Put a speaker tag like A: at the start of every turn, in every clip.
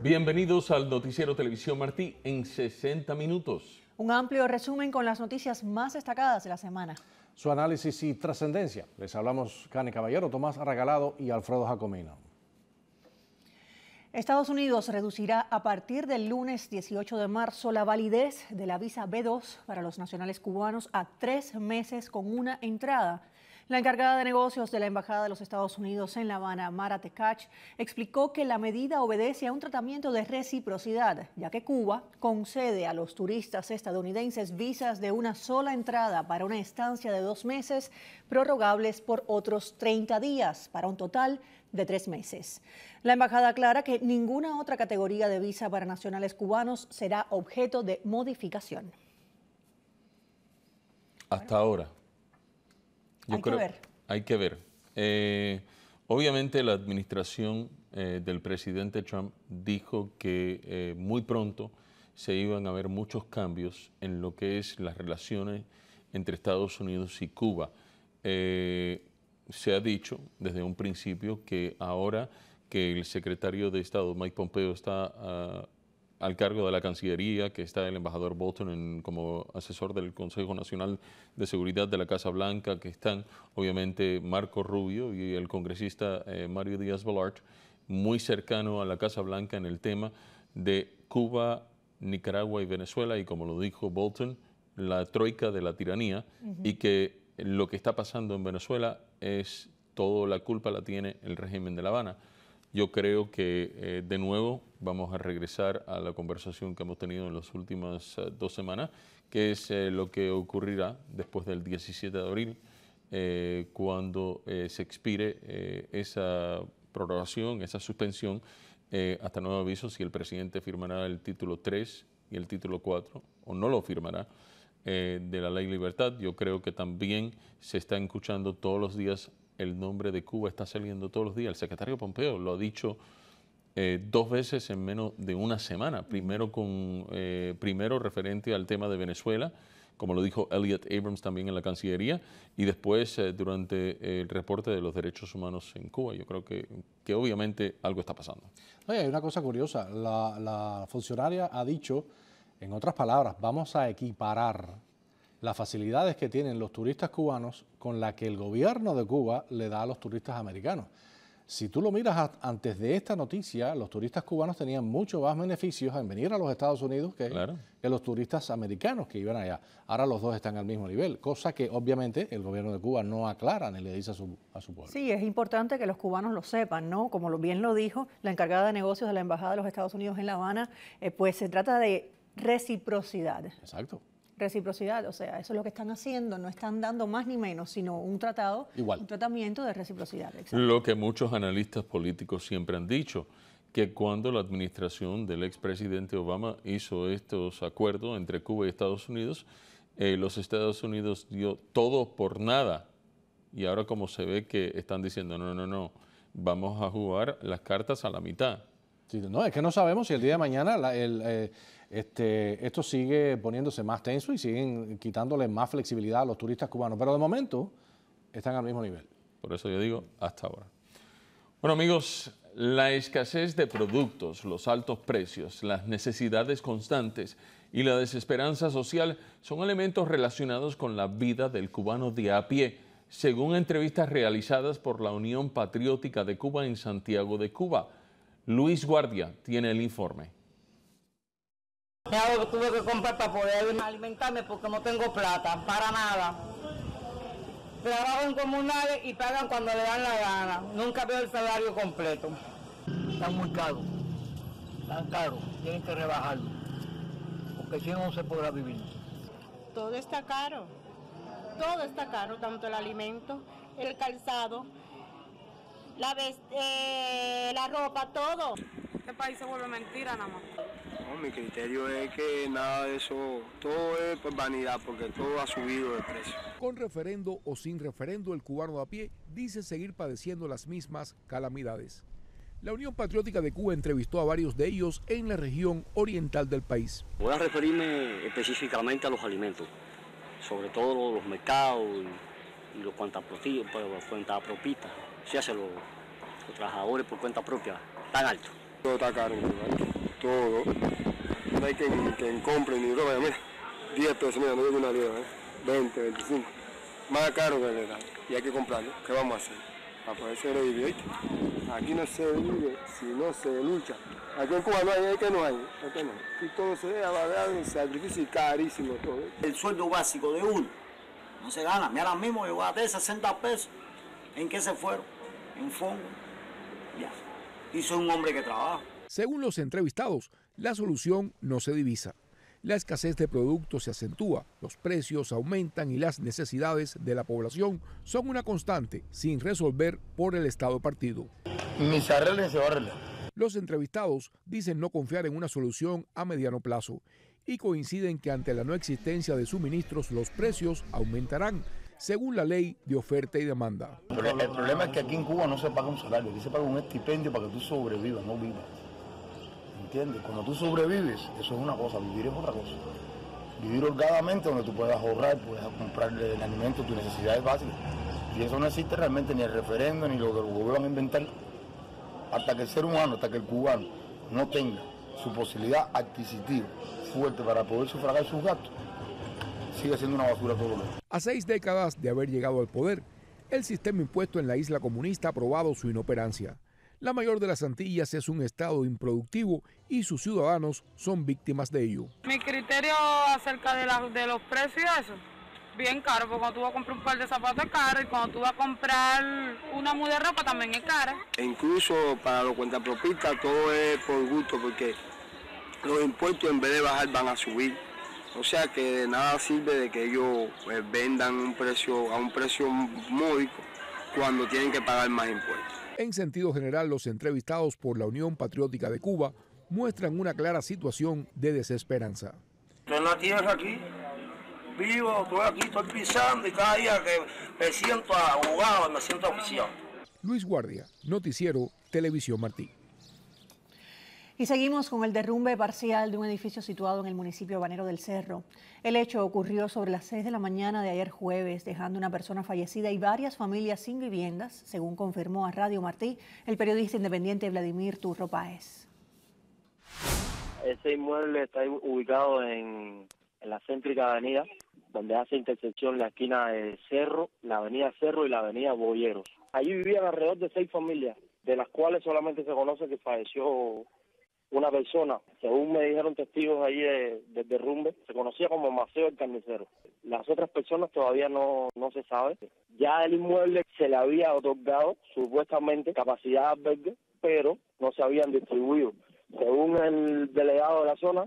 A: Bienvenidos al noticiero Televisión Martí en 60
B: minutos.
C: Un amplio resumen con las noticias más destacadas de la semana.
B: Su análisis y trascendencia. Les hablamos Cane Caballero, Tomás Regalado y Alfredo Jacomino.
C: Estados Unidos reducirá a partir del lunes 18 de marzo la validez de la visa B2 para los nacionales cubanos a tres meses con una entrada la encargada de negocios de la Embajada de los Estados Unidos en La Habana, Mara Tecach, explicó que la medida obedece a un tratamiento de reciprocidad, ya que Cuba concede a los turistas estadounidenses visas de una sola entrada para una estancia de dos meses, prorrogables por otros 30 días, para un total de tres meses. La embajada aclara que ninguna otra categoría de visa para nacionales cubanos será objeto de modificación.
A: Hasta ahora hay que ver. Hay que ver. Eh, obviamente la administración eh, del presidente Trump dijo que eh, muy pronto se iban a ver muchos cambios en lo que es las relaciones entre Estados Unidos y Cuba. se ha dicho desde un principio que ahora que el secretario de Estado Mike Pompeo está ah, al cargo de la Cancillería, que está el embajador Bolton como asesor del Consejo Nacional de Seguridad de la Casa Blanca, que están obviamente Marco Rubio y el congresista eh, Mario Díaz Balart, muy cercano a la Casa Blanca en el tema de Cuba, Nicaragua y Venezuela, y como lo dijo Bolton, la troika de la tiranía, y que lo que está pasando en Venezuela es Toda la culpa la tiene el régimen de La Habana. Yo creo que, eh, de nuevo, vamos a regresar a la conversación que hemos tenido en las últimas eh, dos semanas, que es eh, lo que ocurrirá después del 17 de abril, eh, cuando se expire esa prorrogación, esa suspensión, hasta nuevo aviso, si el presidente firmará el título 3 y el título 4, o no lo firmará, de la ley libertad. Yo creo que también se está escuchando todos los días el nombre de Cuba, está saliendo todos los días. El secretario Pompeo lo ha dicho eh, dos veces en menos de una semana. Primero, con, eh, primero referente al tema de Venezuela, como lo dijo Elliot Abrams también en la Cancillería, y después eh, durante el reporte de los derechos humanos en Cuba. Yo creo que, que obviamente algo está pasando.
B: Oye, hay una cosa curiosa. La, la funcionaria ha dicho, en otras palabras, vamos a equiparar las facilidades que tienen los turistas cubanos con las que el gobierno de Cuba le da a los turistas americanos. Si tú lo miras antes de esta noticia, los turistas cubanos tenían mucho más beneficios en venir a los Estados Unidos que, los turistas americanos que iban allá. Ahora los dos están al mismo nivel, cosa que obviamente el gobierno de Cuba no aclara ni le dice a su, pueblo.
C: Sí, es importante que los cubanos lo sepan, ¿no? Como bien lo dijo la encargada de negocios de la Embajada de los Estados Unidos en La Habana, eh, pues se trata de reciprocidad. Exacto reciprocidad, o sea, eso es lo que están haciendo, no están dando más ni menos, sino un tratado, un tratamiento de reciprocidad. Lo
A: que muchos analistas políticos siempre han dicho, que cuando la administración del expresidente Obama hizo estos acuerdos entre Cuba y Estados Unidos, eh, los Estados Unidos dio todo por nada. Y ahora como se ve que están diciendo, no, no, no, vamos a jugar las cartas a la mitad.
B: no, es que no sabemos si el día de mañana el... Eh, este, esto sigue poniéndose más tenso y siguen quitándole más flexibilidad a los turistas cubanos. Pero de momento están al mismo nivel.
A: Por eso yo digo hasta ahora. Bueno amigos, la escasez de productos, los altos precios, las necesidades constantes y la desesperanza social son elementos relacionados con la vida del cubano de a pie, según entrevistas realizadas por la Unión Patriótica de Cuba en Santiago de Cuba. Luis Guardia tiene el informe
D: me tuve que comprar para poder alimentarme porque no tengo plata, para nada. Trabajo en
C: comunales y pagan cuando le dan la gana. Nunca veo el salario completo. Están
E: muy caros, están caros, tienen que rebajarlo, porque si no se podrá vivir.
C: Todo está caro, todo está caro, tanto el alimento, el calzado, la, eh, la ropa, todo. Este país se vuelve mentira nada más
E: mi criterio es que nada de eso, todo es por vanidad porque todo ha subido de precio.
F: Con referendo o sin referendo, el cubano a pie dice seguir padeciendo las mismas calamidades. La Unión Patriótica de Cuba entrevistó a varios de ellos en la región oriental del país.
E: Voy a referirme específicamente a los alimentos, sobre todo los mercados y, los cuentas cuenta propitas. Pues, Se hacen los, trabajadores por cuenta propia, tan alto. Todo está caro todo. No hay quien, compre ni droga, mira, 10 pesos, mira, no tengo una libra, 20, 25. Más caro que le da Y hay que comprarlo. ¿Qué vamos a hacer? Para poder sobrevivir. Aquí no se vive si no se lucha. Aquí en Cuba no hay, que no hay, Aquí no. Y todo se ve abargado un sacrificio y carísimo todo. ¿eh? El sueldo básico de uno no se gana. me ahora mismo yo tener 60 pesos. ¿En qué se fueron? En fondo. Ya. Y soy un hombre que trabaja.
F: Según los entrevistados, la solución no se divisa. La escasez de productos se acentúa, los precios aumentan y las necesidades de la población son una constante sin resolver por el Estado partido. Mis arreglos se Los entrevistados dicen no confiar en una solución a mediano plazo y coinciden que ante la no existencia de suministros los precios aumentarán según la ley de oferta y demanda.
G: el problema es que aquí en Cuba no se paga un salario, aquí se paga un estipendio para que tú sobrevivas, no vivas. Cuando tú sobrevives, eso es una cosa, vivir es otra cosa. Vivir holgadamente donde tú puedas ahorrar, puedas comprarle el alimento, tus necesidades básicas. Y eso no existe realmente ni el referendo, ni lo que lo vuelvan a inventar. Hasta que el ser humano, hasta que el cubano no tenga su posibilidad adquisitiva fuerte para poder sufragar sus
F: gastos,
E: sigue siendo una basura todo lo
F: A seis décadas de haber llegado al poder, el sistema impuesto en la isla comunista ha probado su inoperancia. La mayor de las Antillas es un estado improductivo y sus ciudadanos son víctimas de ello.
E: Mi criterio acerca de, los precios es bien caro, porque cuando tú vas a comprar un par de zapatos es caro y cuando tú vas a comprar una muda de ropa también es cara. E incluso para los cuentapropistas todo es por gusto, porque los impuestos en vez de bajar van a subir. O sea que nada sirve de que ellos pues, vendan a un precio módico cuando tienen que pagar más impuestos.
F: En sentido general, los entrevistados por la Unión Patriótica de Cuba muestran una clara situación de desesperanza.
E: en la tierra aquí, vivo, estoy aquí, estoy pisando y cada día que me siento ahogado, me siento
F: Luis Guardia, Noticiero, Televisión Martín.
C: Y seguimos con el derrumbe parcial de un edificio situado en el municipio Banero del Cerro. El hecho ocurrió sobre las 6 de la mañana de ayer jueves, dejando una persona fallecida y varias familias sin viviendas, según confirmó a Radio Martí el periodista independiente Vladimir Turro Páez.
E: Ese inmueble está ubicado en, la céntrica avenida, donde hace intersección la esquina de Cerro, la avenida Cerro y la avenida Boyeros. Allí vivían alrededor de seis familias, de las cuales solamente se conoce que falleció una persona, según me dijeron testigos ahí de, derrumbe, se conocía como Maceo el Carnicero. Las otras personas todavía no, no se sabe. Ya el inmueble se le había otorgado supuestamente capacidad de albergue, pero no se habían distribuido. Según el delegado de la zona,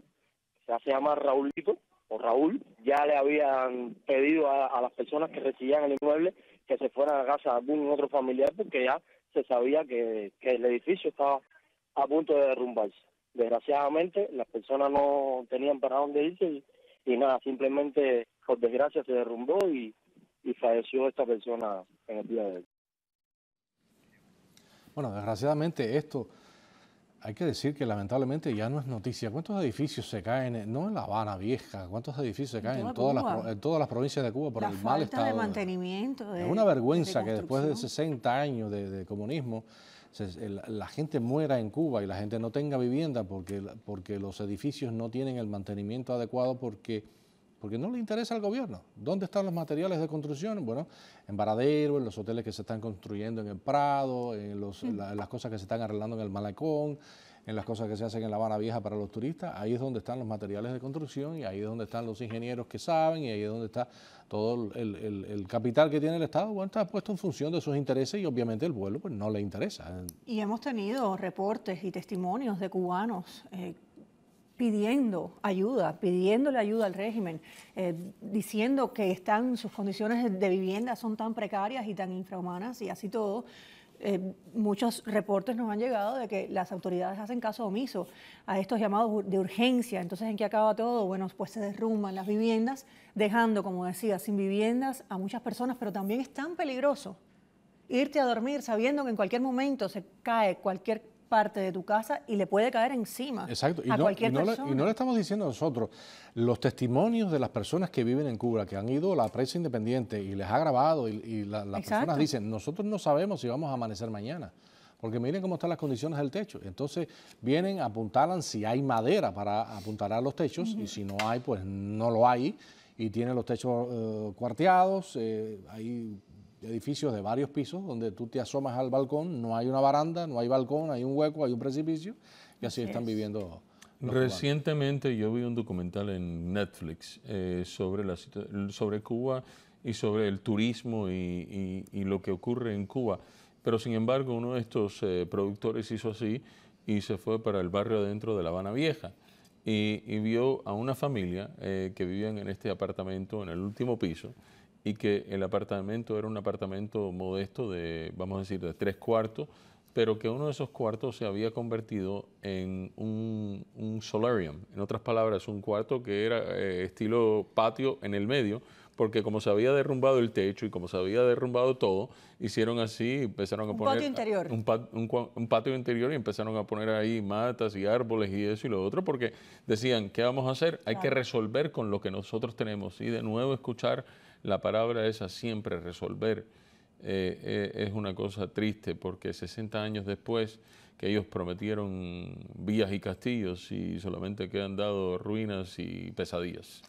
E: se se llama Raulito o Raúl, ya le habían pedido a, las personas que recibían el inmueble que se fueran a casa de algún otro familiar porque ya se sabía que el edificio estaba a punto de derrumbarse desgraciadamente las personas no tenían para dónde irse y, nada, simplemente por desgracia se derrumbó y, falleció esta persona en el día de hoy.
B: Bueno, desgraciadamente esto hay que decir que lamentablemente ya no es noticia. ¿Cuántos edificios se caen, no en La Habana Vieja, cuántos edificios se caen en, todas las, todas las provincias de Cuba por el mal estado? de
C: mantenimiento. es una
B: vergüenza que después de 60 años de comunismo la, gente muera en Cuba y la gente no tenga vivienda porque, porque los edificios no tienen el mantenimiento adecuado porque, porque no le interesa al gobierno. ¿Dónde están los materiales de construcción? Bueno, en Varadero, en los hoteles que se están construyendo en el Prado, en, mm. las cosas que se están arreglando en el Malacón en las cosas que se hacen en La Habana Vieja para los turistas. Ahí es donde están los materiales de construcción y ahí es donde están los ingenieros que saben y ahí es donde está todo el, capital que tiene el Estado. Bueno, está puesto en función de sus intereses y obviamente el vuelo pues, no le interesa.
C: Y hemos tenido reportes y testimonios de cubanos. Eh, pidiendo ayuda, pidiéndole ayuda al régimen, eh, diciendo que están sus condiciones de vivienda son tan precarias y tan infrahumanas y así todo, eh, muchos reportes nos han llegado de que las autoridades hacen caso omiso a estos llamados de urgencia. Entonces, ¿en qué acaba todo? Bueno, pues se derrumban las viviendas, dejando, como decía, sin viviendas a muchas personas, pero también es tan peligroso irte a dormir sabiendo que en cualquier momento se cae cualquier parte de tu casa y le puede caer encima. Exacto, y, a no, cualquier le, y no le
B: estamos diciendo nosotros, los testimonios de las personas que viven en Cuba, que han ido a la prensa independiente y les ha grabado y, las personas dicen, nosotros no sabemos si vamos a amanecer mañana porque miren cómo están las condiciones del techo. Entonces vienen, apuntalan si hay madera para apuntar a los techos y si no hay, pues no lo hay y tienen los techos eh, cuarteados, eh, hay edificios de varios pisos donde tú te asomas al balcón, no hay una baranda, no hay balcón, hay un hueco, hay un precipicio y así, están viviendo.
A: Recientemente yo vi un documental en Netflix eh, sobre, sobre Cuba y sobre el turismo y, lo que ocurre en Cuba. Pero sin embargo uno de estos eh, productores hizo así y se fue para el barrio adentro de La Habana Vieja. Y, vio a una familia eh, que vivían en este apartamento en el último piso y que el apartamento era un apartamento modesto de, vamos a decir, de tres cuartos, pero que uno de esos cuartos se había convertido en un, solarium. En otras palabras, un cuarto que era eh, estilo patio en el medio, porque como se había derrumbado el techo y como se había derrumbado todo, hicieron así, empezaron a poner... un Patio interior. Un, patio interior y empezaron a poner ahí matas y árboles y eso y lo otro, porque decían, ¿qué vamos a hacer? Hay que resolver con lo que nosotros tenemos. Y de nuevo escuchar la palabra esa siempre resolver eh, eh, es una cosa triste porque 60 años después que ellos prometieron vías y castillos y solamente quedan dado ruinas y pesadillas.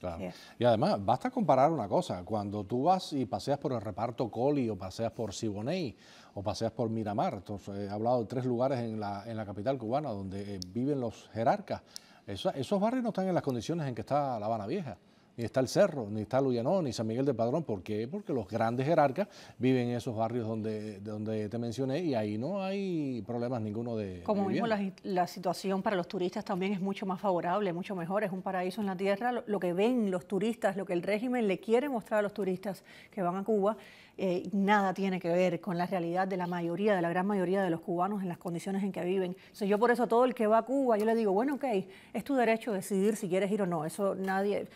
B: Y además, basta comparar una cosa, cuando tú vas y paseas por el reparto Coli o paseas por Siboney o paseas por Miramar, eh, he hablado de tres lugares en la, en la capital cubana donde viven los jerarcas, esos barrios no están en las condiciones en que está La Habana Vieja ni está el Cerro, ni está Luyanó, ni San Miguel de Padrón. ¿Por qué? Porque los grandes jerarcas viven en esos barrios donde, donde te mencioné y ahí no hay problemas ninguno de. Como vimos
C: la, situación para los turistas también es mucho más favorable, mucho mejor, es un paraíso en la tierra. Lo, que ven los turistas, lo que el régimen le quiere mostrar a los turistas que van a Cuba, eh, nada tiene que ver con la realidad de la mayoría, de la gran mayoría de los cubanos en las condiciones en que viven. yo por eso todo el que va a Cuba, yo le digo, bueno, ok, es tu derecho decidir si quieres ir o no. Eso nadie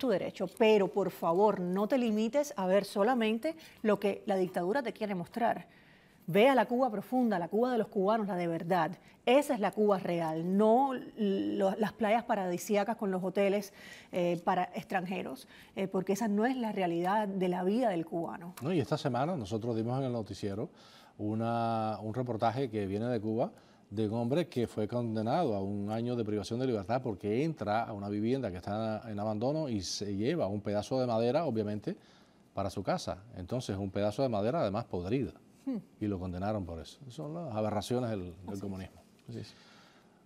C: tu derecho, pero por favor no te limites a ver solamente lo que la dictadura te quiere mostrar. Ve a la Cuba profunda, la Cuba de los cubanos, la de verdad. Esa es la Cuba real, no las playas paradisíacas con los hoteles eh, para extranjeros, eh, porque esa no es la realidad de la vida del cubano.
B: No, y esta semana nosotros dimos en el noticiero una, un reportaje que viene de Cuba de un hombre que fue condenado a un año de privación de libertad porque entra a una vivienda que está en abandono y se lleva un pedazo de madera, obviamente, para su casa. Entonces, un pedazo de madera además podrida. Hmm. Y lo condenaron por eso. Son las aberraciones del, comunismo.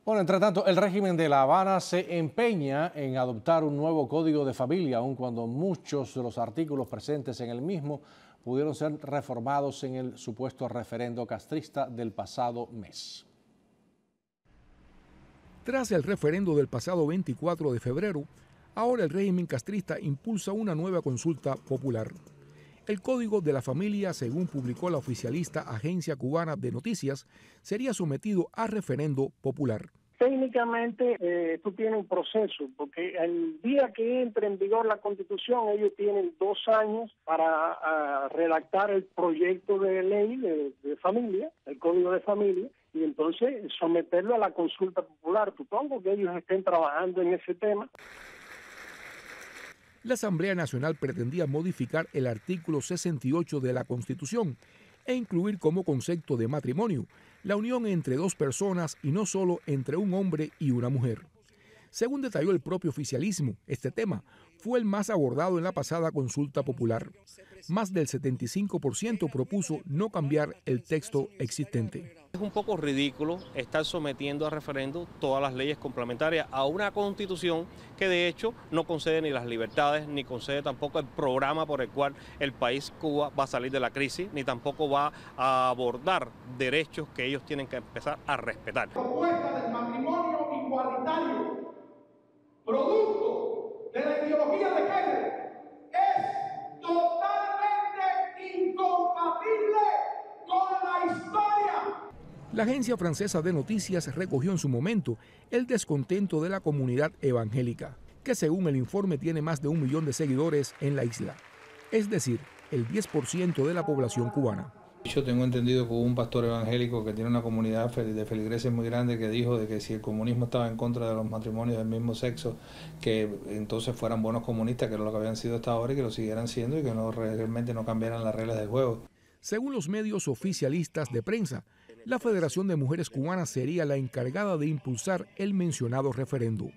B: Bueno, entre tanto, el régimen de La Habana se empeña en adoptar un nuevo código de familia, aun cuando muchos de los artículos presentes en el mismo pudieron ser reformados en el supuesto referendo castrista del pasado mes.
F: Tras el referendo del pasado 24 de febrero, ahora el régimen castrista impulsa una nueva consulta popular. El Código de la Familia, según publicó la oficialista Agencia Cubana de Noticias, sería sometido a referendo popular.
E: Técnicamente eh, esto tiene un proceso, porque el día que entre en vigor la constitución, ellos tienen dos años para ah, redactar el proyecto de ley de, de familia, el código de familia, y entonces someterlo a la consulta popular. Supongo que ellos estén trabajando en ese tema.
F: La Asamblea Nacional pretendía modificar el artículo 68 de la Constitución e incluir como concepto de matrimonio la unión entre dos personas y no solo entre un hombre y una mujer. Según detalló el propio oficialismo, este tema fue el más abordado en la pasada consulta popular. Más del 75% propuso no cambiar el texto existente.
H: Es un poco ridículo estar sometiendo a referendo todas las leyes complementarias a una constitución que de hecho no concede ni las libertades, ni concede tampoco el programa por el cual el país Cuba va a salir de la crisis, ni tampoco va a abordar derechos que ellos tienen que empezar a respetar.
I: Propuesta del matrimonio igualitario producto de la ideología de género, es totalmente incompatible
E: con la historia.
F: La agencia francesa de noticias recogió en su momento el descontento de la comunidad evangélica, que según el informe tiene más de un millón de seguidores en la isla, es decir, el 10% de la población cubana. Yo tengo entendido que hubo un pastor evangélico que tiene una comunidad de feligreses muy grande que dijo de que si el comunismo estaba en contra de los matrimonios del mismo sexo, que entonces fueran buenos comunistas, que era lo que habían sido hasta ahora y que lo siguieran siendo y que no, realmente no cambiaran las reglas del juego. Según los medios oficialistas de prensa, la Federación de Mujeres Cubanas sería la encargada de impulsar el mencionado referéndum.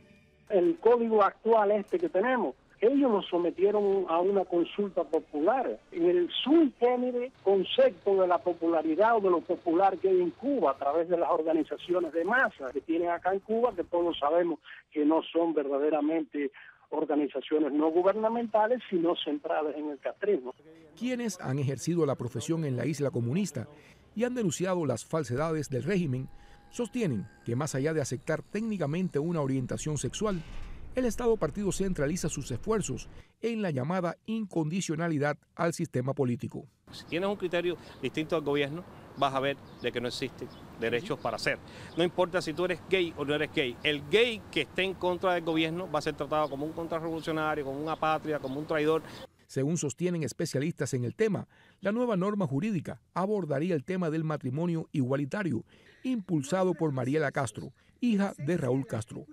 E: El código actual este que tenemos ellos nos sometieron a una consulta popular. En el subgénero concepto de la popularidad o de lo popular que hay en Cuba a través de las organizaciones de masa que tienen acá en Cuba, que todos sabemos que no son verdaderamente organizaciones no gubernamentales, sino centradas en el catrismo.
F: Quienes han ejercido la profesión en la isla comunista y han denunciado las falsedades del régimen, sostienen que más allá de aceptar técnicamente una orientación sexual, el Estado partido centraliza sus esfuerzos en la llamada incondicionalidad al sistema político.
E: Si tienes un criterio
H: distinto al gobierno, vas a ver de que no existen derechos para ser. No importa si tú eres
F: gay o no eres gay, el gay que esté en contra del gobierno va a ser tratado como un contrarrevolucionario, como una patria, como un traidor. Según sostienen especialistas en el tema, la nueva norma jurídica abordaría el tema del matrimonio igualitario, impulsado por Mariela Castro, hija de Raúl Castro,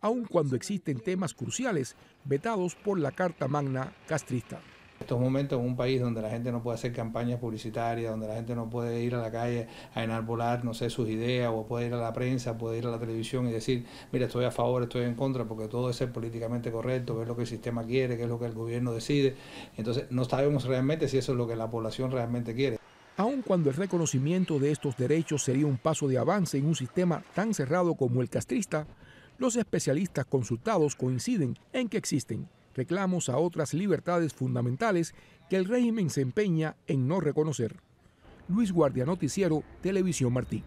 F: aun cuando existen temas cruciales vetados por la Carta Magna castrista. En estos momentos, en un país donde la gente no puede hacer campañas publicitarias, donde la gente no puede ir a la calle a enarbolar, no sé, sus ideas, o puede ir a la prensa, puede ir a la
H: televisión y decir, mira, estoy a favor, estoy en contra, porque todo es ser políticamente correcto, ver lo que el sistema quiere, qué
F: es lo que el gobierno decide. Entonces, no sabemos realmente si eso es lo que la población realmente quiere aun cuando el reconocimiento de estos derechos sería un paso de avance en un sistema tan cerrado como el castrista, los especialistas consultados coinciden en que existen reclamos a otras libertades fundamentales que el régimen se empeña en no reconocer. Luis Guardia Noticiero, Televisión Martí.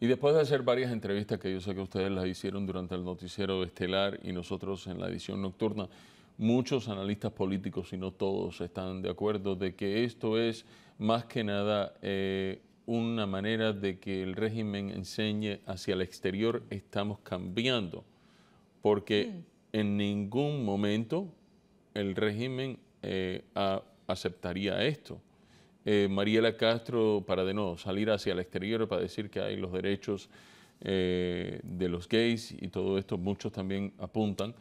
A: Y después de hacer varias entrevistas que yo sé que ustedes las hicieron durante el noticiero estelar y nosotros en la edición nocturna, muchos analistas políticos, si no todos, están de acuerdo de que esto es más que nada eh, una manera de que el régimen enseñe hacia el exterior, estamos cambiando, porque en ningún momento el régimen eh, aceptaría esto. Eh, Mariela Castro, para de nuevo salir hacia el exterior, para decir que hay los derechos de los gays y todo esto, muchos también apuntan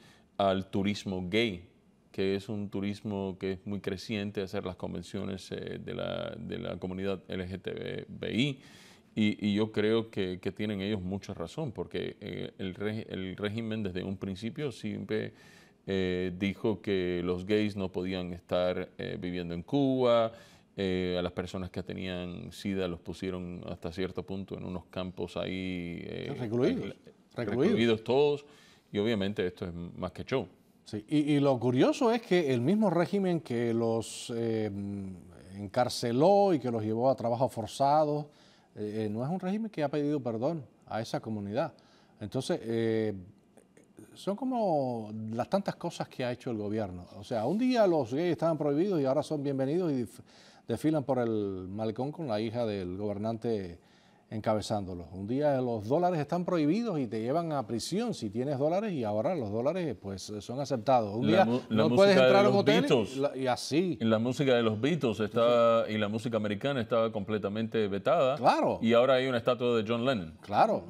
A: al turismo gay, que es un turismo que es muy creciente, hacer las convenciones eh, de, la, de, la, comunidad LGTBI. Y, yo creo que, tienen ellos mucha razón, porque eh, el, el, régimen desde un principio siempre eh, dijo que los gays no podían estar viviendo en Cuba, a las personas que tenían SIDA los pusieron hasta cierto punto en unos campos ahí. recluidos. recluidos todos y obviamente esto es más que show. Sí,
B: y, lo curioso es que el mismo régimen que los eh, encarceló y que los llevó a trabajo forzado, eh, no es un régimen que ha pedido perdón a esa comunidad. Entonces, eh, son como las tantas cosas que ha hecho el gobierno. O sea, un día los gays estaban prohibidos y ahora son bienvenidos y desfilan por el malecón con la hija del gobernante encabezándolos. Un día los dólares están prohibidos y te llevan a prisión si tienes dólares y ahora los dólares pues son aceptados. Un día no puedes entrar a los
A: y, así en La música de los Beatles está y la música americana estaba completamente vetada. Claro. Y ahora hay una estatua de John Lennon.
B: Claro.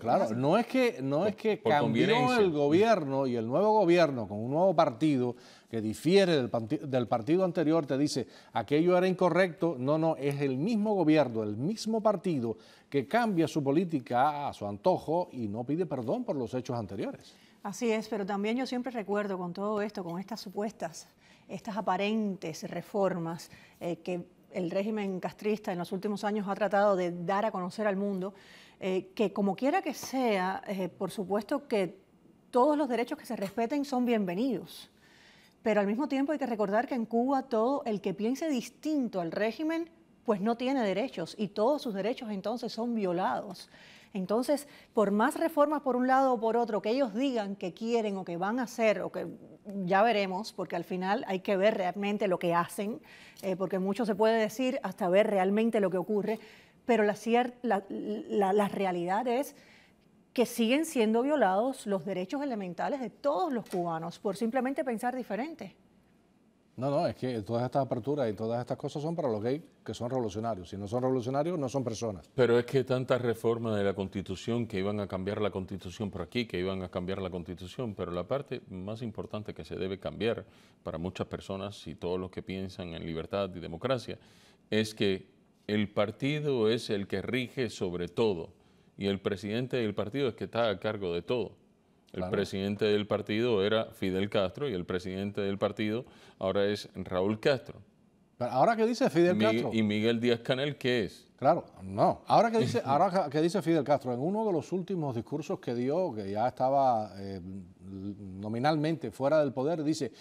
B: claro, no es que no es que cambió el gobierno y el nuevo gobierno con un nuevo partido que difiere del, partido anterior te dice aquello era incorrecto, no, no, es el mismo gobierno, el mismo partido que cambia su política a su antojo y no pide perdón por los hechos anteriores.
C: Así es, pero también yo siempre recuerdo con todo esto, con estas supuestas, estas aparentes reformas eh, que el régimen castrista en los últimos años ha tratado de dar a conocer al mundo, eh, que como quiera que sea, eh, por supuesto que todos los derechos que se respeten son bienvenidos. Pero al mismo tiempo hay que recordar que en Cuba todo el que piense distinto al régimen, pues no tiene derechos y todos sus derechos entonces son violados. Entonces, por más reformas por un lado o por otro que ellos digan que quieren o que van a hacer, o que ya veremos, porque al final hay que ver realmente lo que hacen, eh, porque mucho se puede decir hasta ver realmente lo que ocurre, pero la, la, la, la realidad es que siguen siendo violados los derechos elementales de todos los cubanos por simplemente pensar
B: diferente. No, no, es que todas estas aperturas y todas estas cosas son para los gays que son revolucionarios. Si no son revolucionarios, no son personas.
A: Pero es que tantas reformas de la Constitución que iban a cambiar la Constitución por aquí, que iban a cambiar la Constitución, pero la parte más importante que se debe cambiar para muchas personas y todos los que piensan en libertad y democracia es que el partido es el que rige sobre todo y el presidente del partido es que está a cargo de todo. El presidente del partido era Fidel Castro y el presidente del partido ahora es Raúl Castro.
B: Pero ahora que dice Fidel Castro. ¿Y
A: Miguel Díaz Canel qué es?
B: Claro, no. Ahora que dice, dice Fidel Castro, en uno de los últimos discursos que dio, que ya estaba eh, nominalmente fuera del poder, dice,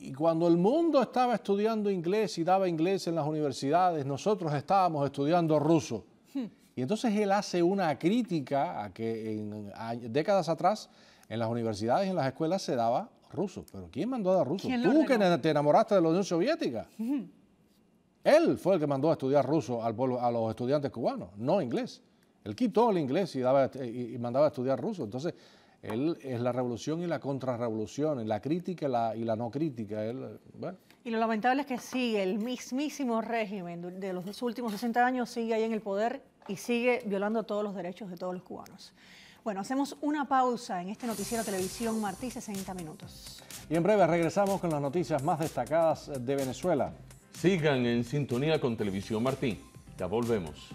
B: y cuando el mundo estaba estudiando inglés y daba inglés en las universidades, nosotros estábamos estudiando ruso. Hmm. Y entonces él hace una crítica a que en décadas atrás en las universidades y en las escuelas se daba ruso. ¿Pero quién mandó a dar ruso? Tú que te enamoraste de la Unión Soviética. Él fue el que mandó a estudiar ruso al pueblo, a los estudiantes cubanos, no inglés. Él quitó el inglés y, daba, eh, y, mandaba a estudiar ruso. Entonces, él es la revolución y la contrarrevolución, la crítica y la, y la no crítica. Él, bueno.
C: Y lo lamentable es que sigue el mismísimo régimen de los últimos 60 años, sigue ahí en el poder y sigue violando todos los derechos de todos los cubanos. Bueno, hacemos una pausa en este noticiero Televisión Martí, 60 minutos.
B: Y en breve regresamos con las noticias más destacadas de Venezuela. Sigan en sintonía con Televisión
A: Martí. Ya volvemos.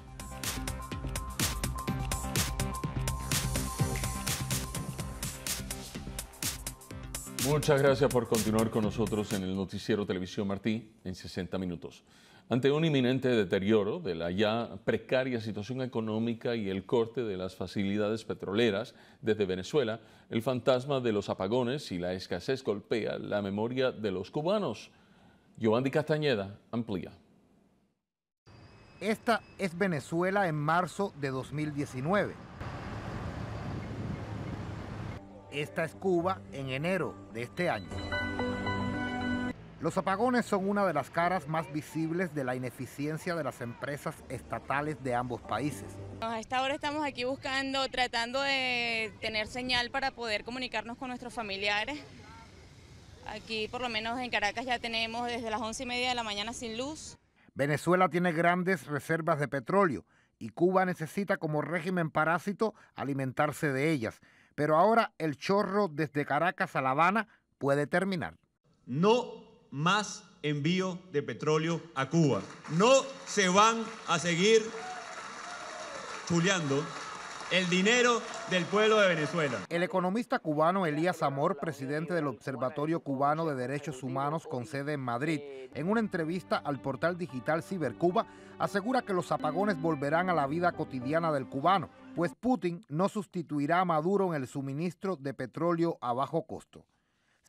A: Muchas gracias por continuar con nosotros en el noticiero Televisión Martí en 60 minutos. Ante un inminente deterioro de la ya precaria situación económica y el corte de las facilidades petroleras desde Venezuela, el fantasma de los apagones y la escasez golpea la memoria de los cubanos. Giovanni Castañeda amplía.
G: Esta es Venezuela en marzo de 2019. Esta es Cuba en enero de este año. Los apagones son una de las caras más visibles de la ineficiencia de las empresas estatales de ambos países.
C: A esta hora estamos aquí buscando, tratando de tener señal para poder comunicarnos con nuestros familiares. Aquí por lo menos en Caracas ya tenemos desde las once y media de la mañana sin luz.
G: Venezuela tiene grandes reservas de petróleo y Cuba necesita como régimen parásito alimentarse de ellas. Pero ahora el chorro desde Caracas a La Habana puede terminar.
J: No más envío de petróleo a Cuba.
C: No se van a seguir chuleando el dinero
G: del pueblo de Venezuela. El economista cubano Elías Amor, presidente del Observatorio Cubano de Derechos Humanos con sede en Madrid, en una entrevista al portal digital Cibercuba, asegura que los apagones volverán a la vida cotidiana del cubano, pues Putin no sustituirá a Maduro en el suministro de petróleo a bajo costo.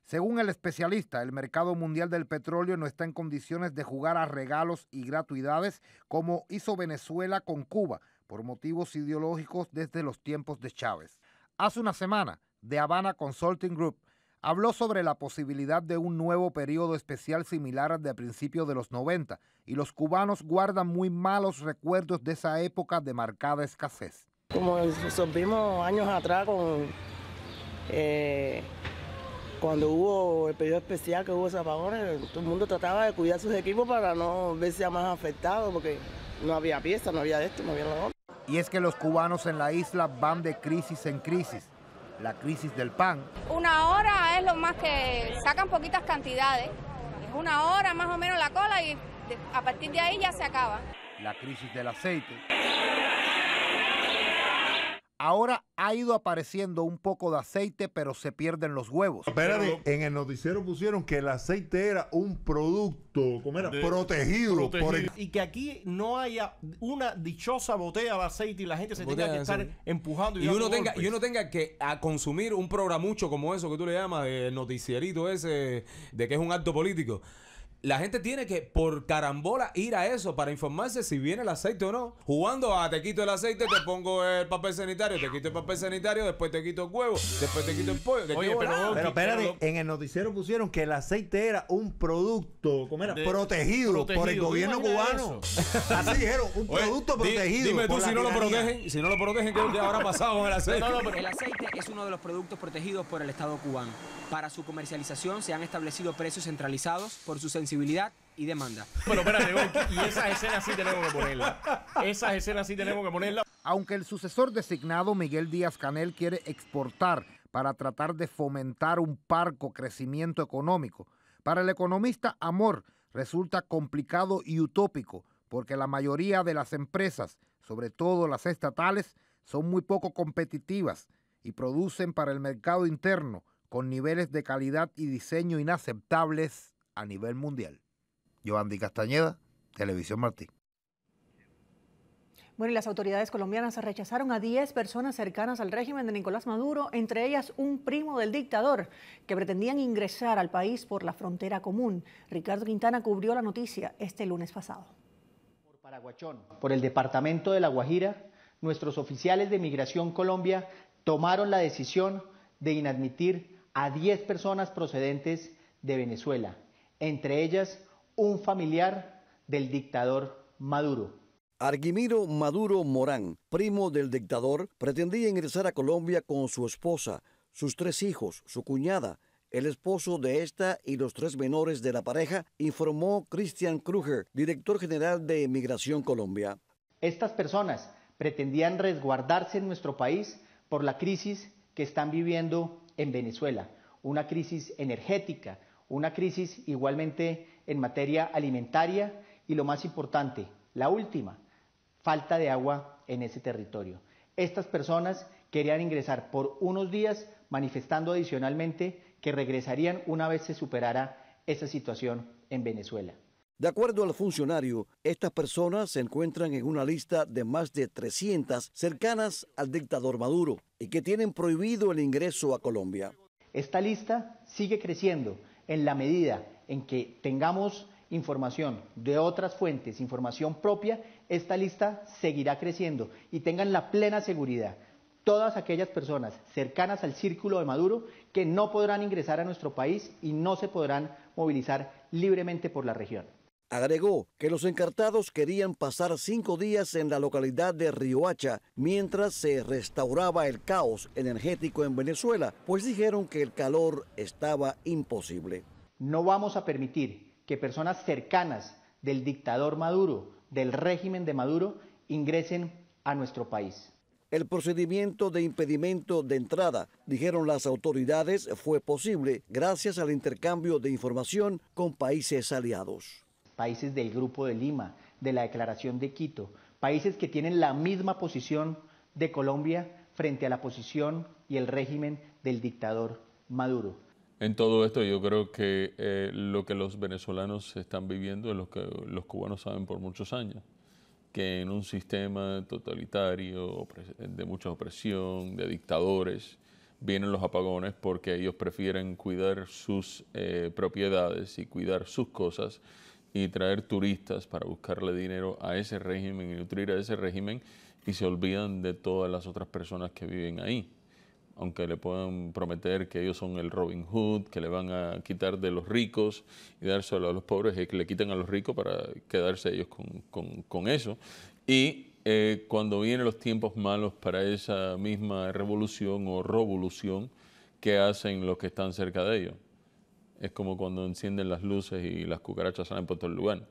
G: Según el especialista, el mercado mundial del petróleo no está en condiciones de jugar a regalos y gratuidades como hizo Venezuela con Cuba por motivos ideológicos desde los tiempos de Chávez. Hace una semana, The Habana Consulting Group habló sobre la posibilidad de un nuevo periodo especial similar al de principios de los 90 y los cubanos guardan muy malos recuerdos de esa época de marcada escasez.
J: Como supimos años
D: atrás con... Eh, cuando hubo el periodo especial que hubo zapagones, todo el mundo trataba de cuidar sus equipos para no verse más afectados, porque
G: no había piezas, no había esto, no había lo otro. Y es que los cubanos en la isla van de crisis en crisis. La crisis del pan.
C: Una hora es lo más que sacan poquitas cantidades. Es una hora más o menos la cola y a partir de ahí ya se acaba.
G: La crisis del aceite. Ahora ha ido apareciendo un poco de aceite, pero se pierden los huevos. Espérate,
I: en el noticiero pusieron que el aceite era un producto protegido. Por
E: Y que aquí no haya una dichosa botella de aceite y la gente se tenga que estar empujando. Y, uno tenga, y
F: tenga que consumir un programa mucho como eso que tú le llamas, el noticierito ese, de que es un acto político. La gente tiene que, por carambola, ir a eso para informarse si viene el aceite o no. Jugando a ah, te quito el aceite, te pongo el papel sanitario, te quito el papel sanitario, después te quito el huevo, después te quito el pollo. pero, espérate,
G: en el noticiero pusieron que el aceite era un producto, protegido, por el gobierno cubano.
A: Así dijeron, un producto protegido. Dime tú si no lo protegen, si no lo protegen, ¿qué habrá pasado con el aceite? No, no,
C: el aceite
D: es uno de los productos protegidos por el Estado cubano. Para su comercialización se han establecido precios centralizados por su sensibilidad y demanda. Bueno, espérate, y esas escenas sí tenemos que ponerla. Esas escenas sí tenemos que ponerla.
G: Aunque el sucesor designado Miguel Díaz Canel quiere exportar para tratar de fomentar un parco crecimiento económico, para el economista Amor resulta complicado y utópico porque la mayoría de las empresas, sobre todo las estatales, son muy poco competitivas y producen para el mercado interno con niveles de calidad y diseño inaceptables a nivel mundial. Giovanni Castañeda, Televisión Martín.
C: Bueno, y las autoridades colombianas rechazaron a 10 personas cercanas al régimen de Nicolás Maduro, entre ellas un primo del dictador, que pretendían ingresar al país por la frontera común. Ricardo Quintana cubrió la noticia este lunes pasado.
D: Por Paraguachón, por el departamento de La Guajira, nuestros oficiales de Migración Colombia tomaron la decisión de inadmitir a 10 personas procedentes de Venezuela, entre ellas un familiar del dictador Maduro. Arguimiro Maduro Morán, primo del dictador, pretendía ingresar a Colombia
J: con su esposa, sus tres hijos, su cuñada, el esposo de esta y los tres menores de la pareja, informó Christian Kruger, director general de Emigración
D: Colombia. Estas personas pretendían resguardarse en nuestro país por la crisis que están viviendo en Venezuela, una crisis energética, una crisis igualmente en materia alimentaria y lo más importante, la última, falta de agua en ese territorio. Estas personas querían ingresar por unos días manifestando adicionalmente que regresarían una vez se superara esa situación en Venezuela.
J: De acuerdo al funcionario, estas personas se encuentran en una lista de más de 300 cercanas al dictador Maduro y que
D: tienen prohibido el ingreso a Colombia. Esta lista sigue creciendo en la medida en que tengamos información de otras fuentes, información propia, esta lista seguirá creciendo y tengan la plena seguridad todas aquellas personas cercanas al círculo de Maduro que no podrán ingresar a nuestro país y no se podrán movilizar libremente por la región. Agregó que los encartados querían pasar
J: cinco días en la localidad de Riohacha mientras se restauraba el caos
D: energético en Venezuela, pues dijeron que el calor estaba imposible. No vamos a permitir que personas cercanas del dictador Maduro, del régimen de Maduro, ingresen a nuestro país. El procedimiento de impedimento
J: de entrada, dijeron las autoridades, fue posible gracias al intercambio de
D: información con países aliados países del Grupo de Lima, de la Declaración de Quito, países que tienen la misma posición de Colombia frente a la posición y el régimen del dictador Maduro.
A: En todo esto yo creo que eh, lo que los venezolanos están viviendo es lo que los cubanos saben por muchos años, que en un sistema totalitario, de mucha opresión, de dictadores, vienen los apagones porque ellos prefieren cuidar sus eh, propiedades y cuidar sus cosas y traer turistas para buscarle dinero a ese régimen y nutrir a ese régimen y se olvidan de todas las otras personas que viven ahí. Aunque le puedan prometer que ellos son el Robin Hood, que le van a quitar de los ricos y dárselo a los pobres, eh, que le quitan a los ricos para quedarse ellos con, con, eso. Y eh, cuando vienen los tiempos malos para esa misma revolución o revolución, ¿qué hacen los que están cerca de ellos? es como cuando encienden las luces y las cucarachas salen por todo el lugar.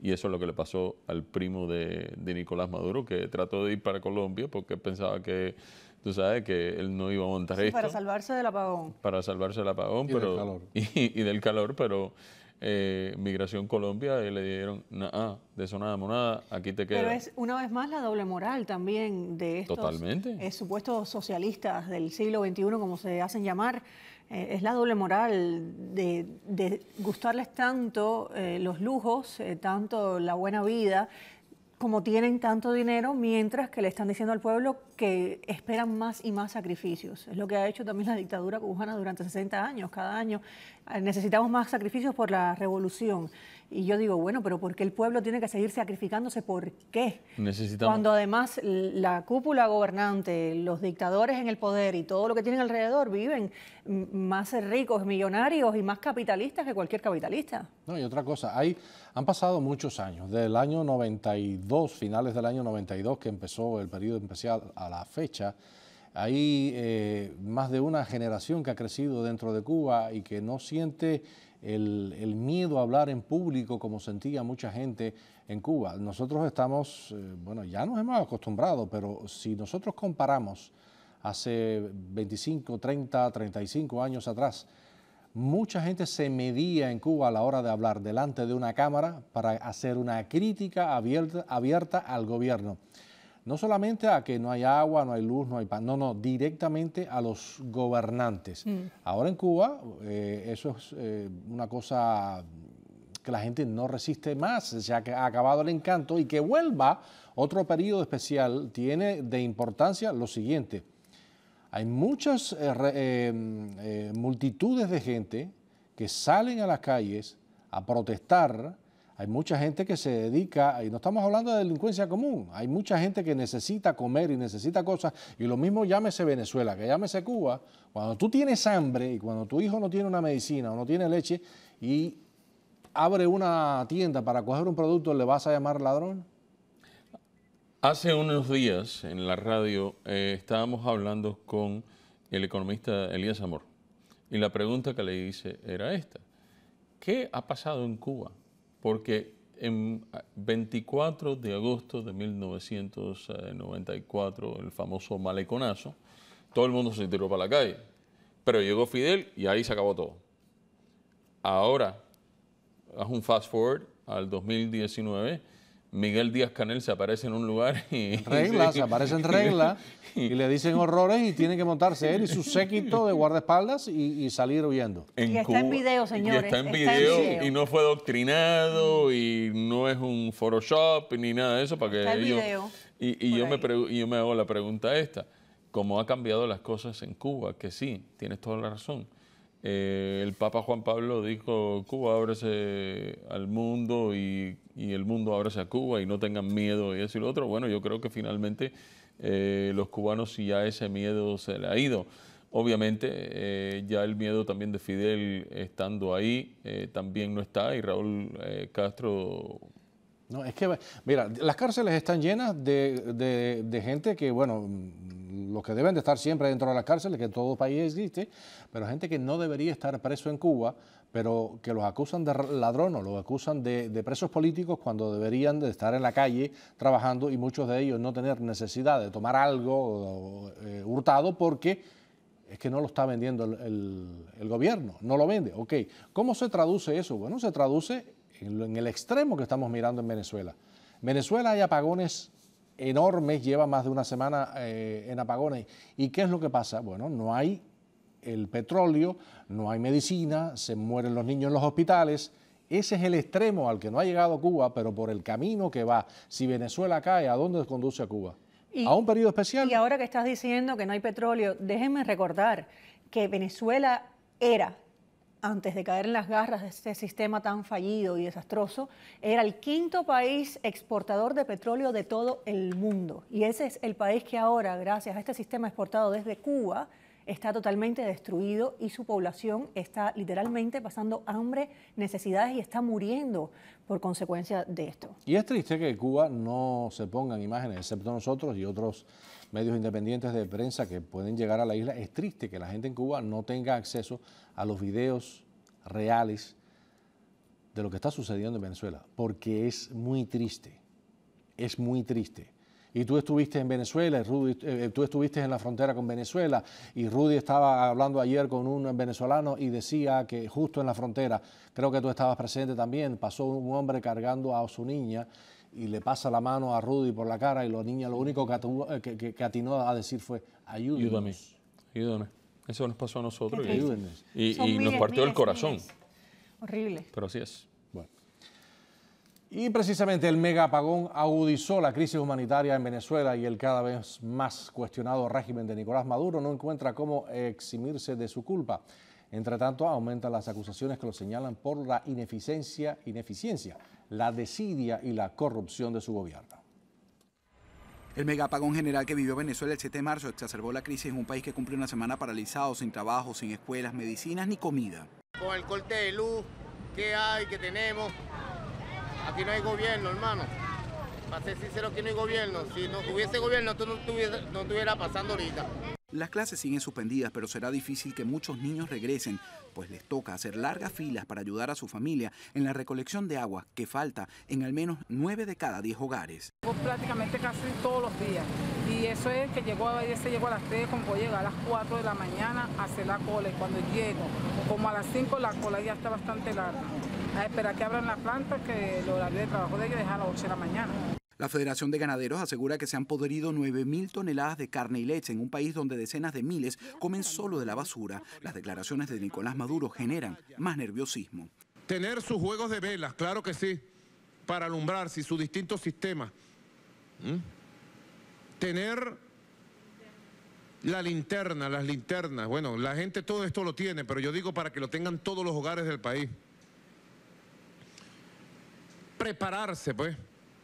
A: Y eso es lo que le pasó al primo de, Nicolás Maduro, que trató de ir para Colombia porque pensaba que, tú sabes, que él no iba a montar esto. Para
C: salvarse del apagón.
A: Para salvarse del apagón, y pero. Del calor. Y, del calor, pero. Eh, Migración Colombia y eh, le dijeron, nada, ah, de eso nada, monada, aquí te quedas. Pero es
C: una vez más la doble moral también de estos Totalmente. Eh, supuestos socialistas del siglo XXI, como se hacen llamar, eh, es la doble moral de, gustarles tanto eh, los lujos, eh, tanto la buena vida, como tienen tanto dinero, mientras que le están diciendo al pueblo que esperan más y más sacrificios. Es lo que ha hecho también la dictadura cubana durante 60 años. Cada año eh, necesitamos más sacrificios por la revolución. Y yo digo, bueno, pero ¿por qué el pueblo tiene que seguir sacrificándose? ¿Por qué?
A: Necesitamos. Cuando
C: además la cúpula gobernante, los dictadores en el poder y todo lo que tienen alrededor viven más ricos, millonarios y más capitalistas que cualquier capitalista.
B: No, y otra cosa, hay, han pasado muchos años, del año 92, finales del año 92 que empezó el periodo especial a la fecha, hay eh, más de una generación que ha crecido dentro de Cuba y que no siente el, miedo a hablar en público como sentía mucha gente en Cuba. Nosotros estamos, eh, bueno, ya nos hemos acostumbrado, pero si nosotros comparamos hace 25, 30, 35 años atrás, mucha gente se medía en Cuba a la hora de hablar delante de una cámara para hacer una crítica abierta al gobierno no solamente a que no hay agua, no hay luz, no hay pan, no, no, directamente a los gobernantes. Mm. Ahora en Cuba eh, eso es eh, una cosa que la gente no resiste más, ya que ha acabado el encanto y que vuelva otro periodo especial tiene de importancia lo siguiente. Hay muchas eh, mm, multitudes de gente que salen a las calles a protestar hay mucha gente que se dedica, y no estamos hablando de delincuencia común, hay mucha gente que necesita comer y necesita cosas, y lo mismo llámese Venezuela, que llámese Cuba, cuando tú tienes hambre y cuando tu hijo no tiene una medicina o no tiene leche y abre una tienda para coger un producto, ¿le vas a llamar ladrón?
A: Hace unos días en la radio eh, estábamos hablando con el economista Elías Amor y la pregunta que le hice era esta, ¿qué ha pasado en Cuba? porque en 24 ah, de agosto de 1994, el famoso maleconazo, todo el mundo se tiró para la calle. Pero llegó Fidel y ahí se acabó todo. Ahora, haz un fast forward al 2019 Miguel Díaz Canel se aparece en un lugar
B: y... Reglas, se aparece en regla y le dicen horrores y tiene que montarse él y su séquito de guardaespaldas y, salir huyendo. y está en
C: video, señores. Y está en video,
A: y no fue doctrinado y no es un Photoshop ni nada de eso para que está video, y, yo me hago la pregunta esta, ¿cómo ha cambiado las cosas en Cuba? Que sí, tienes toda la razón. Eh, el Papa Juan Pablo dijo, Cuba ábrese al mundo y y el mundo abra a Cuba y no tengan miedo y eso y lo otro, bueno, yo creo que finalmente eh, los cubanos ya ese miedo se le ha ido. Obviamente eh, ya el miedo también de Fidel estando ahí eh, también no está y Raúl Castro
B: no, es que, mira, las cárceles están llenas de, gente que, bueno, los que deben de estar siempre dentro de las cárceles, que en todo país existe, pero gente que no debería estar preso en Cuba, pero que los acusan de ladrón o los acusan de, presos políticos cuando deberían de estar en la calle trabajando y muchos de ellos no tener necesidad de tomar algo eh, hurtado porque es que no lo está vendiendo el, el, gobierno, no lo vende. Ok, ¿cómo se traduce eso? Bueno, se traduce en el extremo que estamos mirando en Venezuela. Venezuela hay apagones enormes, lleva más de una semana eh, en apagones. ¿Y qué es lo que pasa? Bueno, no hay el petróleo, no hay medicina, se mueren los niños en los hospitales. Ese es el extremo al que no ha llegado Cuba, pero por el camino que va. Si Venezuela cae, ¿a dónde conduce a Cuba? a un periodo especial.
C: Y ahora que estás diciendo que no hay petróleo, déjenme recordar que Venezuela era antes de caer en las garras de este sistema tan fallido y desastroso, era el quinto país exportador de petróleo de todo el mundo. Y ese es el país que ahora, gracias a este sistema exportado desde Cuba, está totalmente destruido y su población está literalmente pasando hambre, necesidades y está muriendo por consecuencia de esto.
B: Y es triste que Cuba no se en imágenes, excepto nosotros y otros medios independientes de prensa que pueden llegar a la isla, es triste que la gente en Cuba no tenga acceso a los videos reales de lo que está sucediendo en Venezuela, porque es muy triste, es muy triste. Y tú estuviste en Venezuela, Rudy, eh, tú estuviste en la frontera con Venezuela, y Rudy estaba hablando ayer con un venezolano y decía que justo en la frontera, creo que tú estabas presente también, pasó un hombre cargando a su niña y le pasa la mano a Rudy por la cara y la niña lo único eh, que, atinó a decir fue, ayúdame. Ayúdame. Eso nos pasó a nosotros y, y, nos partió el corazón. Horrible. Pero así es. Y precisamente el mega apagón agudizó la crisis humanitaria en Venezuela y el cada vez más cuestionado régimen de Nicolás Maduro no encuentra cómo eximirse de su culpa. Entre tanto, aumentan las acusaciones que lo señalan por la ineficiencia, ineficiencia la desidia y la corrupción de su gobierno.
H: El megapagón general que vivió Venezuela el 7 de marzo exacerbó la crisis en un país que cumple una semana paralizado, sin trabajo, sin escuelas, medicinas ni comida.
G: Con el corte de luz ¿qué hay, que tenemos, aquí no hay gobierno, hermano. Para ser sincero,
E: aquí no hay gobierno. Si no hubiese gobierno, esto no estuviera pasando ahorita.
H: Las clases siguen suspendidas, pero será difícil que muchos niños regresen, pues les toca hacer largas filas para ayudar a su familia en la recolección de agua que falta en al menos 9 de cada 10 hogares.
G: Prácticamente casi todos los días. Y eso es que llegó a, se llegó a las 3, como a llegar a las 4 de la mañana a hacer la cola. Y cuando llego, como a las 5, la cola ya está bastante larga. A esperar que abran la planta, que el horario de trabajo de que dejar a las 8 de la mañana.
H: La Federación de Ganaderos asegura que se han podrido 9.000 toneladas de carne y leche en un país donde decenas de miles comen solo de la basura. Las declaraciones de Nicolás Maduro generan más nerviosismo.
I: Tener sus juegos de velas, claro que sí, para alumbrarse y sus distintos sistemas. Tener la linterna, las linternas. Bueno, la gente todo esto lo tiene, pero yo digo para que lo tengan todos los hogares del país. Prepararse, pues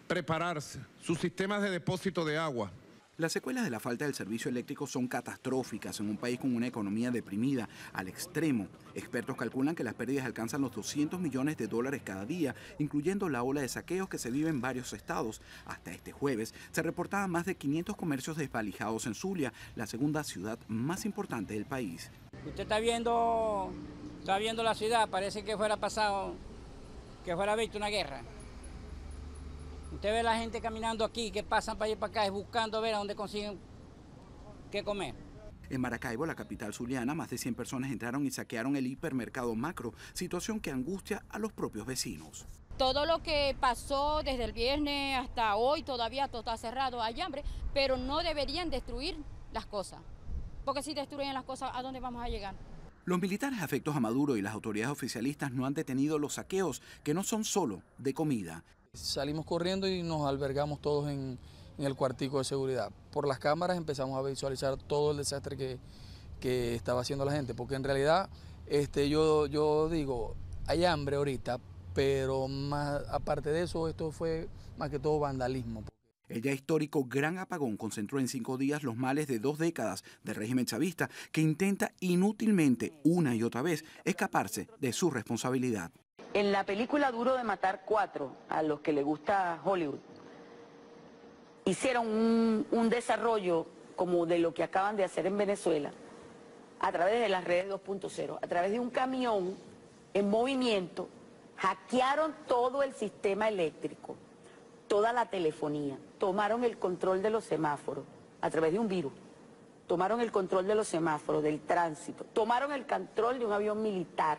I: prepararse, sus
H: sistemas de depósito de agua. Las secuelas de la falta del servicio eléctrico son catastróficas en un país con una economía deprimida al extremo. Expertos calculan que las pérdidas alcanzan los 200 millones de dólares cada día, incluyendo la ola de saqueos que se vive en varios estados. Hasta este jueves se reportaban más de 500 comercios desvalijados en Zulia, la segunda ciudad más importante del país.
D: Usted está viendo, está viendo la ciudad, parece que fuera pasado, que fuera visto una guerra. Usted ve la gente caminando aquí, que pasan para allá para acá, buscando ver a dónde consiguen qué comer.
H: En Maracaibo, la capital zuliana, más de 100 personas entraron y saquearon el hipermercado macro, situación que angustia a los propios vecinos.
C: Todo lo que pasó desde el viernes hasta hoy, todavía todo está cerrado, hay hambre, pero no deberían destruir las cosas, porque si destruyen las cosas, ¿a dónde vamos a llegar?
H: Los militares afectos a Maduro y las autoridades oficialistas no han detenido los saqueos, que no son solo de comida.
E: Salimos corriendo y nos albergamos todos en, el cuartico de seguridad. Por las cámaras empezamos a visualizar todo el desastre que, que estaba haciendo la gente, porque en realidad este, yo, yo digo, hay hambre ahorita, pero más, aparte de eso, esto fue más que todo vandalismo.
H: El ya histórico Gran Apagón concentró en cinco días los males de dos décadas del régimen chavista que intenta inútilmente una y otra vez escaparse de su responsabilidad
C: en la película Duro de Matar cuatro a los que le gusta Hollywood, hicieron un, un, desarrollo como de lo que acaban de hacer en Venezuela, a través de las redes 2.0, a través de un camión en movimiento, hackearon todo el sistema eléctrico, toda la telefonía, tomaron el control de los semáforos a través de un virus, tomaron el control de los semáforos, del tránsito, tomaron el control de un avión militar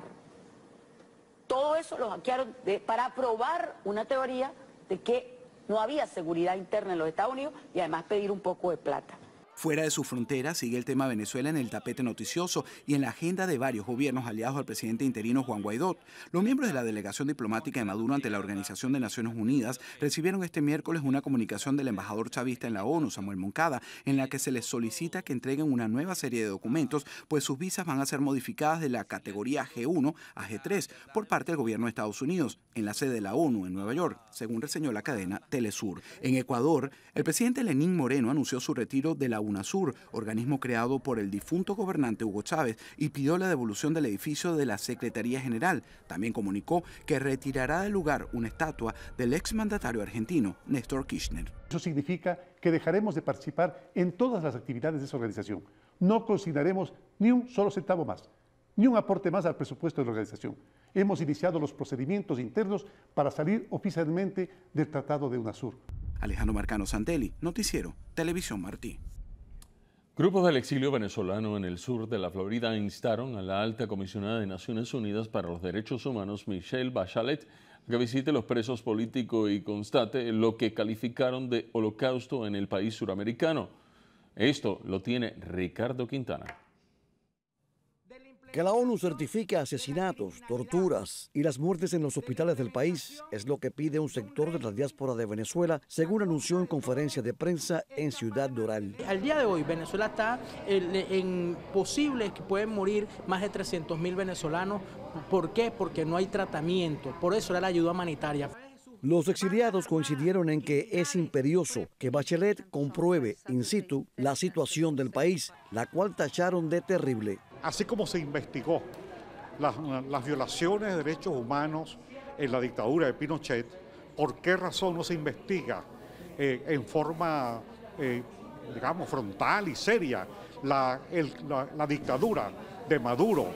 C: todo eso lo hackearon para probar una teoría de que no había seguridad interna en los Estados Unidos y además pedir un poco de plata.
H: Fuera de su frontera sigue el tema Venezuela en el tapete noticioso y en la agenda de varios gobiernos aliados al presidente interino Juan Guaidó. Los miembros de la delegación diplomática de Maduro ante la Organización de Naciones Unidas recibieron este miércoles una comunicación del embajador chavista en la ONU, Samuel Moncada, en la que se les solicita que entreguen una nueva serie de documentos, pues sus visas van a ser modificadas de la categoría G1 a G3 por parte del gobierno de Estados Unidos, en la sede de la ONU en Nueva York, según reseñó la cadena Telesur. En Ecuador, el presidente Lenín Moreno anunció su retiro de la UNASUR, organismo creado por el difunto gobernante Hugo Chávez, y pidió la devolución del edificio de la Secretaría General. También comunicó que retirará del lugar una estatua del exmandatario argentino, Néstor Kirchner. Eso
I: significa que dejaremos de participar en todas las actividades de esa organización. No consideraremos ni un solo centavo más, ni un aporte más al presupuesto de la organización. Hemos iniciado los procedimientos internos para salir oficialmente del Tratado de UNASUR. Alejandro Marcano Santelli, Noticiero, Televisión Martí.
A: Grupos del exilio venezolano en el sur de la Florida instaron a la alta comisionada de Naciones Unidas para los Derechos Humanos, Michelle Bachelet, que visite los presos políticos y constate lo que calificaron de holocausto en el país suramericano. Esto lo tiene Ricardo Quintana.
J: Que la ONU certifique asesinatos, torturas y las muertes en los hospitales del país es lo que pide un sector de la diáspora de Venezuela, según anunció en conferencia de prensa en Ciudad Doral.
D: Al día de hoy, Venezuela está en posible que pueden morir más de 300.000 mil venezolanos. ¿Por qué? Porque no hay tratamiento. Por eso era la ayuda humanitaria.
J: Los exiliados coincidieron en que es imperioso que Bachelet compruebe in situ la situación del país, la cual tacharon de terrible
F: así como se investigó las, violaciones de derechos humanos en la dictadura de Pinochet, ¿por qué razón no se investiga eh, en forma, eh, digamos, frontal y seria la, dictadura de Maduro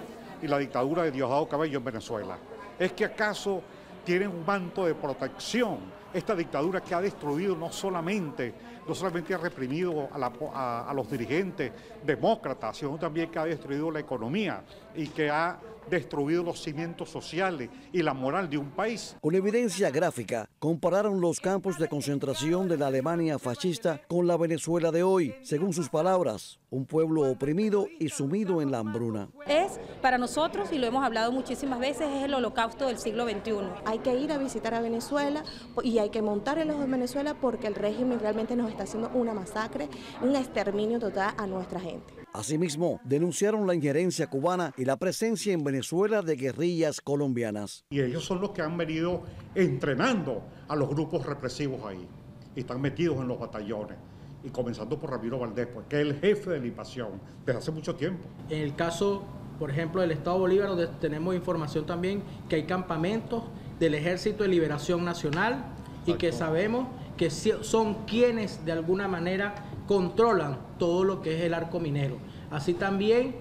F: y la dictadura de Diosdado Cabello en Venezuela? ¿Es que acaso tienen un manto de protección esta dictadura que ha destruido no solamente, no solamente ha reprimido a, los dirigentes demócratas, sino también que ha destruido la economía y que ha destruido los cimientos sociales y la
J: moral de un país. Con evidencia gráfica, compararon los campos de concentración de la Alemania fascista con la Venezuela de hoy, según sus palabras, un pueblo oprimido y sumido en la hambruna.
C: Es para nosotros, y lo hemos hablado muchísimas veces, es el holocausto del siglo XXI. Hay que ir a visitar a Venezuela y hay que montar en los en Venezuela porque el régimen realmente nos está haciendo una masacre, un exterminio total a nuestra gente.
J: Asimismo, denunciaron la injerencia cubana y la presencia en Venezuela de guerrillas colombianas. Y ellos son los que han venido entrenando a los grupos represivos ahí están metidos
F: en los batallones y comenzando por Ramiro Valdés, pues, que es el jefe de la invasión desde hace mucho tiempo.
D: En el caso, por ejemplo, del Estado Bolívar, donde tenemos información también que hay campamentos del Ejército de Liberación Nacional, y que sabemos que son quienes de alguna manera controlan todo lo que es el arco minero. Así también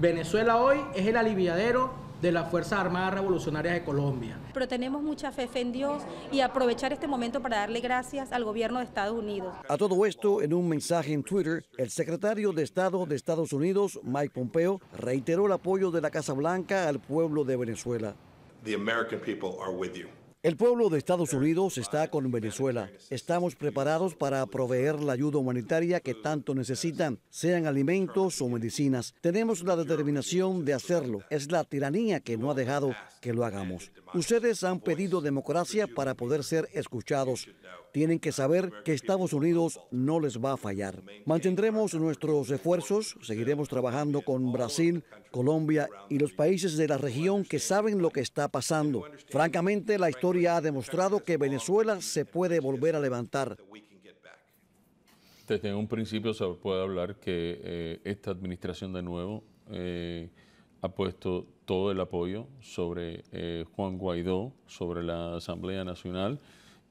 D: Venezuela hoy es el aliviadero de las Fuerzas Armadas Revolucionarias de Colombia.
C: Pero tenemos mucha fe en Dios y aprovechar este momento para darle gracias al gobierno de Estados Unidos.
J: A todo esto, en un mensaje en Twitter, el secretario de Estado de Estados Unidos, Mike Pompeo, reiteró el apoyo de la Casa Blanca al pueblo de Venezuela.
G: The American
H: people are with you.
J: El pueblo de Estados Unidos está con Venezuela. Estamos preparados para proveer la ayuda humanitaria que tanto necesitan, sean alimentos o medicinas. Tenemos la determinación de hacerlo. Es la tiranía que no ha dejado que lo hagamos. Ustedes han pedido democracia para poder ser escuchados tienen que saber que Estados Unidos no les va a fallar. Mantendremos nuestros esfuerzos, seguiremos trabajando con Brasil, Colombia y los países de la región que saben lo que está pasando. Francamente, la historia ha demostrado que Venezuela se puede volver a levantar.
A: Desde un principio se puede hablar que eh, esta administración de nuevo eh, ha puesto todo el apoyo sobre eh, Juan Guaidó, sobre la Asamblea Nacional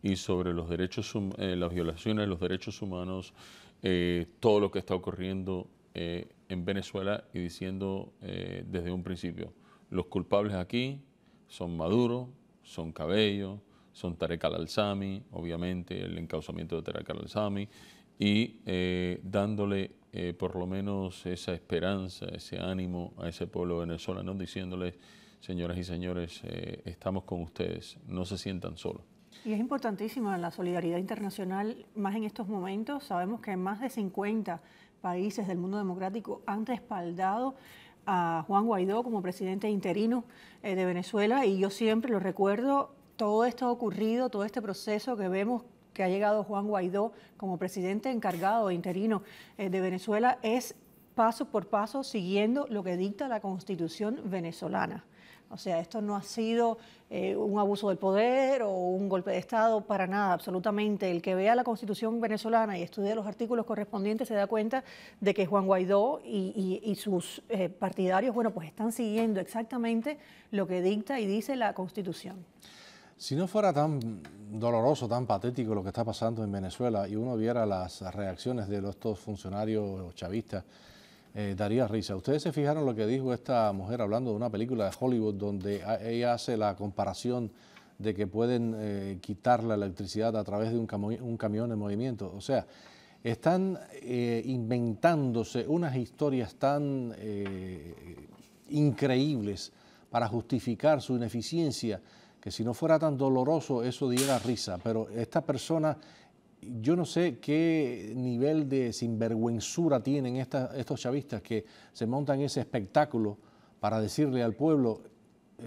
A: y sobre los derechos, eh, las violaciones de los derechos humanos, eh, todo lo que está ocurriendo eh, en Venezuela y diciendo desde un principio, los culpables aquí son Maduro, son Cabello, son Tarek alzami obviamente el encauzamiento de Tarek al-Alzami, y dándole por lo menos esa esperanza, ese ánimo a ese pueblo venezolano, diciéndoles, señoras y señores, estamos con ustedes, no se sientan solos.
C: Y es importantísima la solidaridad internacional, más en estos momentos. Sabemos que más de 50 países del mundo democrático han respaldado a Juan Guaidó como presidente interino eh, de Venezuela y yo siempre lo recuerdo, todo esto ocurrido, todo este proceso que vemos que ha llegado Juan Guaidó como presidente encargado e interino eh, de Venezuela es paso por paso siguiendo lo que dicta la constitución venezolana. O sea, esto no ha sido eh, un abuso del poder o un golpe de Estado, para nada, absolutamente. El que vea la Constitución venezolana y estudie los artículos correspondientes se da cuenta de que Juan Guaidó y, sus eh, partidarios, bueno, pues están siguiendo exactamente lo que dicta y dice la Constitución.
B: Si no fuera tan doloroso, tan patético lo que está pasando en Venezuela y uno viera las reacciones de estos funcionarios chavistas, eh, daría risa. Ustedes se fijaron lo que dijo esta mujer hablando de una película de Hollywood donde ella hace la comparación de que pueden eh, quitar la electricidad a través de un, camión en movimiento. O sea, están eh, inventándose unas historias tan increíbles para justificar su ineficiencia que si no fuera tan doloroso eso diera risa. Pero esta persona yo no sé qué nivel de sinvergüenzura tienen estos chavistas que se montan ese espectáculo para decirle al pueblo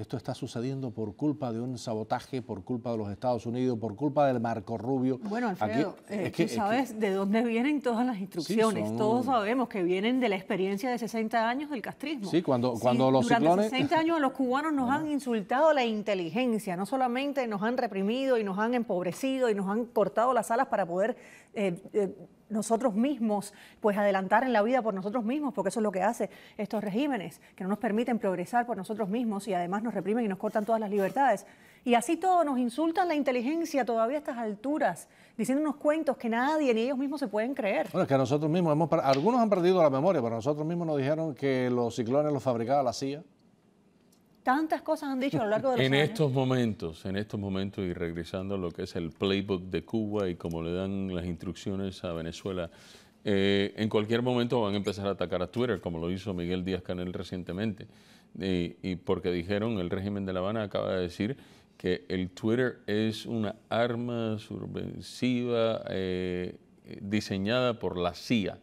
B: esto está sucediendo por culpa de un sabotaje, por culpa de los Estados Unidos, por culpa del Marco Rubio. Bueno, Alfredo, Aquí, eh, que, tú sabes
C: de dónde vienen todas las instrucciones. Todos sabemos que vienen de la experiencia de 60 años del castrismo. Sí, cuando, cuando los durante ciclones... 60 años los cubanos nos han insultado la inteligencia. No solamente nos han reprimido y nos han empobrecido y nos han cortado las alas para poder... Eh, eh, nosotros mismos, pues adelantar en la vida por nosotros mismos, porque eso es lo que hacen estos regímenes, que no nos permiten progresar por nosotros mismos y además nos reprimen y nos cortan todas las libertades. Y así todo, nos insultan la inteligencia todavía a estas alturas, diciendo unos cuentos que nadie ni ellos mismos se pueden creer.
B: Bueno, es que nosotros mismos hemos, algunos han perdido la memoria, pero nosotros mismos nos dijeron que los ciclones los fabricaba la CIA
C: tantas cosas han dicho a lo largo de los en estos
B: momentos,
A: en estos momentos y regresando a lo que es el playbook de Cuba y cómo le dan las instrucciones a Venezuela, eh, en cualquier momento van a empezar a atacar a Twitter, como lo hizo Miguel Díaz Canel recientemente, y, porque dijeron el régimen de La Habana acaba de decir que el Twitter es una arma subversiva eh, diseñada por la CIA.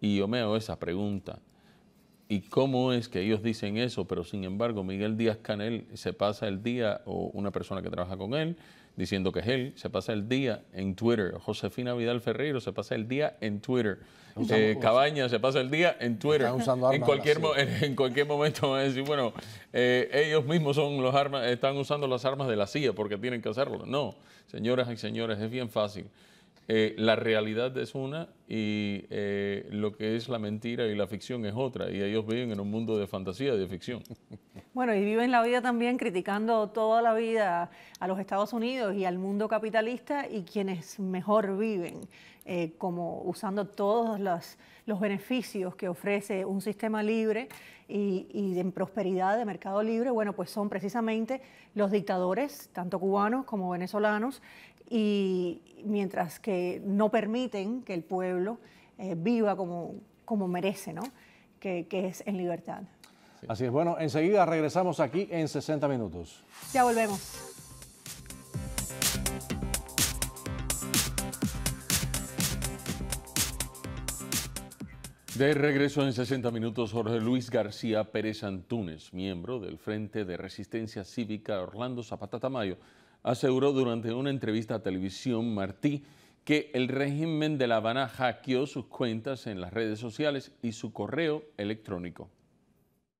A: Y yo me hago esa pregunta. ¿Y cómo es que ellos dicen eso, pero sin embargo Miguel Díaz Canel se pasa el día, o una persona que trabaja con él, diciendo que es él, se pasa el día en Twitter, Josefina Vidal Ferreiro se pasa el día en Twitter, eh, Cabaña se pasa el día en Twitter, en cualquier, en, en cualquier momento van a decir, bueno, eh, ellos mismos son los armas, están usando las armas de la CIA porque tienen que hacerlo. No, señoras y señores, es bien fácil. Eh, la realidad es una y eh, lo que es la mentira y la ficción es otra. Y ellos viven en un mundo de fantasía, de ficción.
C: Bueno, y viven la vida también criticando toda la vida a los Estados Unidos y al mundo capitalista y quienes mejor viven, eh, como usando todos los, los, beneficios que ofrece un sistema libre y en prosperidad de mercado libre, bueno, pues son precisamente los dictadores, tanto cubanos como venezolanos, y mientras que no permiten que el pueblo eh, viva como, como merece, ¿no? que, que es en libertad.
B: Así es, bueno, enseguida regresamos aquí en 60 minutos.
C: Ya volvemos.
A: De regreso en 60 minutos, Jorge Luis García Pérez Antúnez, miembro del Frente de Resistencia Cívica Orlando Zapata Tamayo, aseguró durante una entrevista a televisión Martí que el régimen de La Habana hackeó sus cuentas en las redes sociales y su correo electrónico.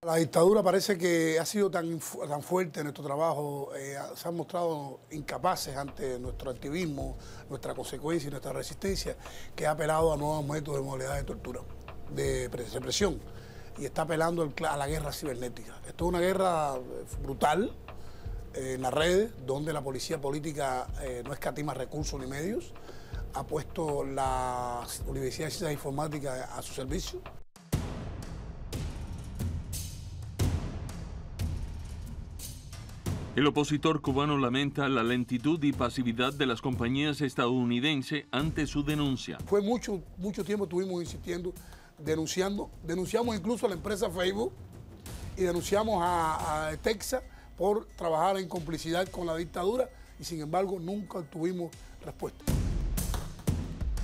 I: La dictadura parece que ha sido tan, tan fuerte en nuestro trabajo, eh, se han mostrado incapaces ante nuestro activismo, nuestra consecuencia y nuestra resistencia, que ha apelado a nuevos métodos de modalidad de tortura, de represión, y está apelando a la guerra cibernética. Esto es una guerra eh, brutal, en las redes, donde la policía política eh, no escatima recursos ni medios, ha puesto la Universidad de Ciencias Informáticas a su servicio.
A: El opositor cubano lamenta la lentitud y pasividad de las compañías estadounidenses ante su denuncia.
I: Fue mucho, mucho tiempo estuvimos insistiendo, denunciando, denunciamos incluso a la empresa Facebook y denunciamos a, a Texas por trabajar en complicidad con la dictadura y sin embargo nunca tuvimos respuesta.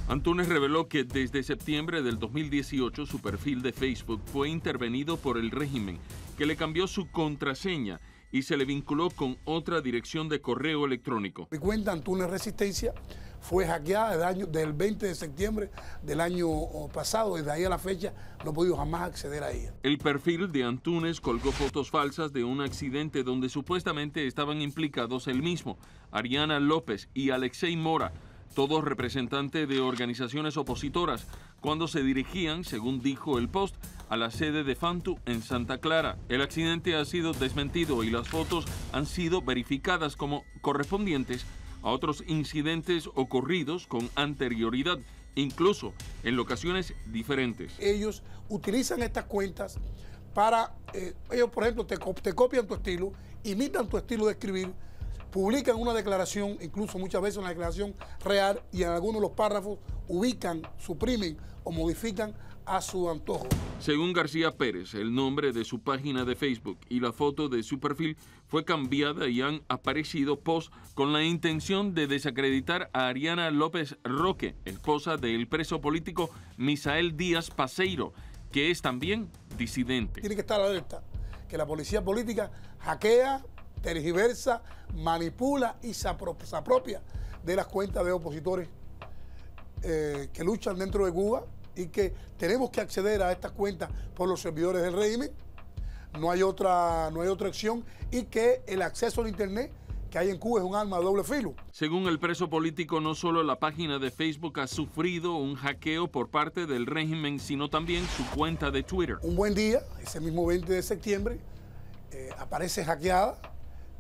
A: Antunes reveló que desde septiembre del 2018 su perfil de Facebook fue intervenido por el régimen, que le cambió su contraseña y se le vinculó con otra dirección de correo electrónico.
I: Mi cuenta Antunes Resistencia fue hackeada del, año, 20 de septiembre del año oh, pasado. Desde ahí a la fecha no he podido jamás acceder a ella.
A: El perfil de Antunes colgó fotos falsas de un accidente donde supuestamente estaban implicados él mismo, Ariana López y Alexei Mora, todos representantes de organizaciones opositoras cuando se dirigían, según dijo el Post, a la sede de Fantu en Santa Clara. El accidente ha sido desmentido y las fotos han sido verificadas como correspondientes a otros incidentes ocurridos con anterioridad, incluso en locaciones diferentes.
I: Ellos utilizan estas cuentas para, eh, ellos por ejemplo te, te copian tu estilo, imitan tu estilo de escribir, publican una declaración, incluso muchas veces una declaración real, y en algunos de los párrafos ubican, suprimen o modifican a su antojo.
A: Según García Pérez, el nombre de su página de Facebook y la foto de su perfil fue cambiada y han aparecido posts con la intención de desacreditar a Ariana López Roque, esposa del preso político Misael Díaz Paseiro, que es también disidente.
I: Tiene que estar alerta que la policía política hackea, tergiversa, manipula y se, apropia de las cuentas de opositores eh, que luchan dentro de Cuba y que tenemos que acceder a estas cuentas por los servidores del régimen. No hay otra, no otra acción y que el acceso al Internet que hay en Cuba es un arma de doble filo.
A: Según el preso político, no solo la página de Facebook ha sufrido un hackeo por parte del régimen, sino también su cuenta de Twitter.
I: Un buen día, ese mismo 20 de septiembre, eh, aparece hackeada.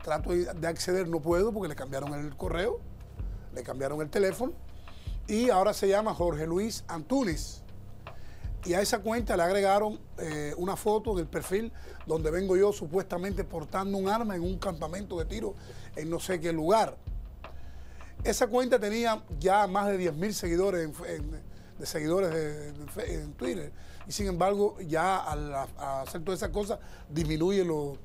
I: Trato de acceder, no puedo porque le cambiaron el correo, le cambiaron el teléfono y ahora se llama Jorge Luis Antunes. Y a esa cuenta le agregaron eh, una foto del perfil donde vengo yo supuestamente portando un arma en un campamento de tiro en no sé qué lugar. Esa cuenta tenía ya más de 10.000 seguidores en, de seguidores en Twitter. Y sin embargo, ya al hacer todas esas cosas, disminuye los, eh,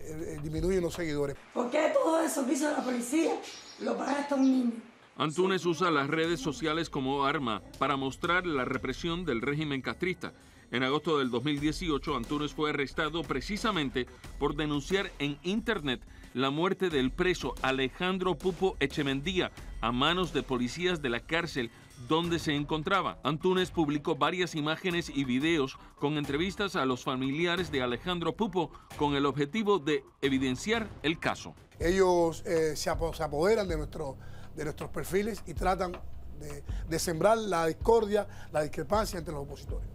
I: eh, disminuyen los seguidores. ¿Por qué todo eso servicio de la policía lo paga hasta un
A: Antunes usa las redes sociales como arma para mostrar la represión del régimen castrista. En agosto del 2018, Antunes fue arrestado precisamente por denunciar en Internet la muerte del preso Alejandro Pupo Echemendía a manos de policías de la cárcel donde se encontraba. Antunes publicó varias imágenes y videos con entrevistas a los familiares de Alejandro Pupo con el objetivo de evidenciar el caso.
I: Ellos eh, se apoderan de nuestro de nuestros perfiles y tratan de, sembrar la discordia, la discrepancia entre los opositores.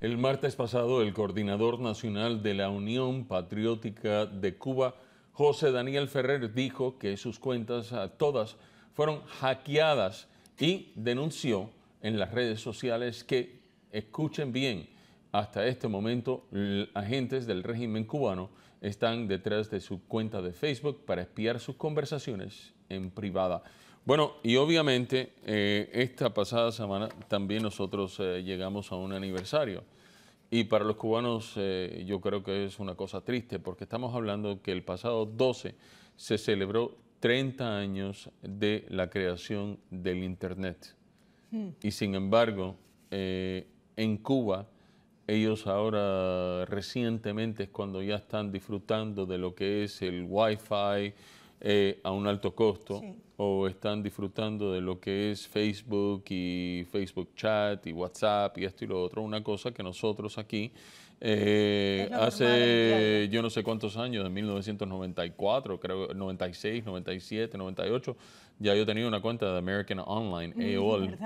A: El martes pasado, el coordinador nacional de la Unión Patriótica de Cuba, José Daniel Ferrer, dijo que sus cuentas todas fueron hackeadas y denunció en las redes sociales que, escuchen bien, hasta este momento agentes del régimen cubano están detrás de su cuenta de Facebook para espiar sus conversaciones en privada. Bueno, y obviamente eh, esta pasada semana también nosotros eh, llegamos a un aniversario. Y para los cubanos eh, yo creo que es una cosa triste porque estamos hablando que el pasado 12 se celebró 30 años de la creación del Internet. Hmm. Y sin embargo, en Cuba ellos ahora recientemente es cuando ya están disfrutando de lo que es el Wi-Fi eh, a un alto costo o están disfrutando de lo que es Facebook y Facebook Chat y WhatsApp y esto y lo otro. Una cosa que nosotros aquí eh, hace yo no sé cuántos años, de 1994, creo, 96, 97, 98, ya yo he tenido una cuenta de American Online, mm, AOL,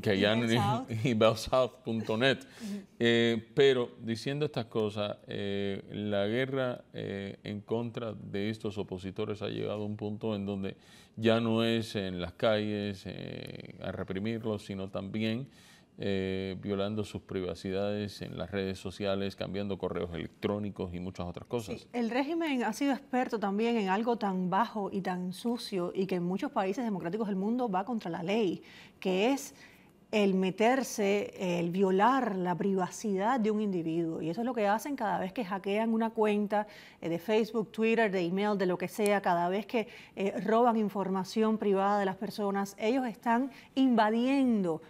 A: que, ya y, eh, pero diciendo estas cosas, eh, la guerra eh, en contra de estos opositores ha llegado a un punto en donde ya no es en las calles eh, a reprimirlos, sino también eh, violando sus privacidades en las redes sociales, cambiando correos electrónicos y muchas otras cosas.
C: el régimen ha sido experto también en algo tan bajo y tan sucio y que en muchos países democráticos del mundo va contra la ley, que es el meterse, el violar la privacidad de un individuo. Y eso es lo que hacen cada vez que hackean una cuenta eh, de Facebook, Twitter, de email, de lo que sea, cada vez que eh, roban información privada de las personas, ellos están invadiendo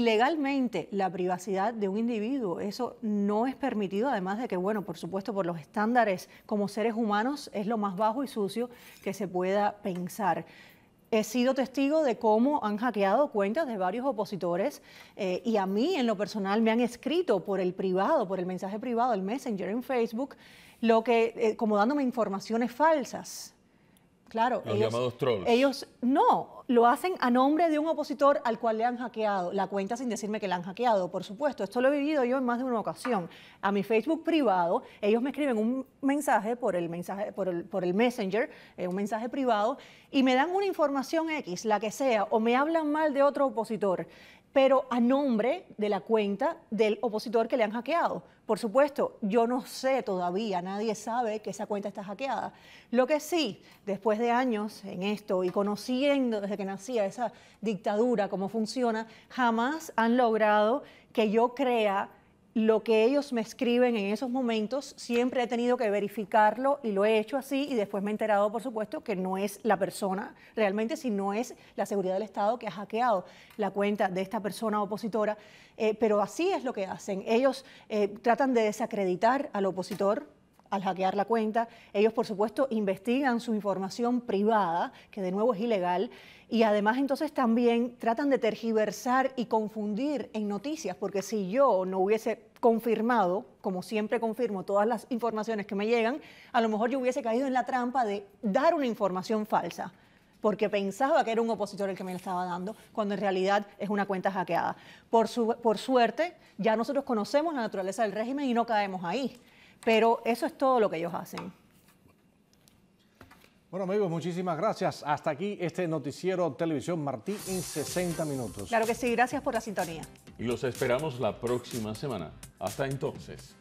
C: legalmente la privacidad de un individuo. Eso no es permitido, además de que, bueno, por supuesto, por los estándares como seres humanos es lo más bajo y sucio que se pueda pensar he sido testigo de cómo han hackeado cuentas de varios opositores eh, y a mí en lo personal me han escrito por el privado, por el mensaje privado, el Messenger en Facebook, lo que eh, como dándome informaciones falsas. Claro. Los ellos, llamados Ellos no, lo hacen a nombre de un opositor al cual le han hackeado la cuenta sin decirme que la han hackeado, por supuesto. Esto lo he vivido yo en más de una ocasión. A mi Facebook privado, ellos me escriben un mensaje por el mensaje, por por el Messenger, eh, un mensaje privado, y me dan una información X, la que sea, o me hablan mal de otro opositor pero a nombre de la cuenta del opositor que le han hackeado. Por supuesto, yo no sé todavía, nadie sabe que esa cuenta está hackeada. Lo que sí, después de años en esto y conociendo desde que nacía esa dictadura, cómo funciona, jamás han logrado que yo crea lo que ellos me escriben en esos momentos, siempre he tenido que verificarlo y lo he hecho así y después me he enterado, por supuesto, que no es la persona realmente, sino es la seguridad del Estado que ha hackeado la cuenta de esta persona opositora. Eh, pero así es lo que hacen. Ellos eh, tratan de desacreditar al opositor al hackear la cuenta. Ellos, por supuesto, investigan su información privada, que de nuevo es ilegal, y además entonces también tratan de tergiversar y confundir en noticias, porque si yo no hubiese confirmado, como siempre confirmo todas las informaciones que me llegan, a lo mejor yo hubiese caído en la trampa de dar una información falsa porque pensaba que era un opositor el que me la estaba dando, cuando en realidad es una cuenta hackeada. Por, por suerte, ya nosotros conocemos la naturaleza del régimen y no caemos ahí. Pero eso es todo lo que ellos hacen.
B: Bueno amigos, muchísimas gracias. Hasta aquí este noticiero Televisión Martí en 60 minutos.
C: Claro que sí, gracias por la sintonía.
A: Y los esperamos la próxima semana. Hasta entonces.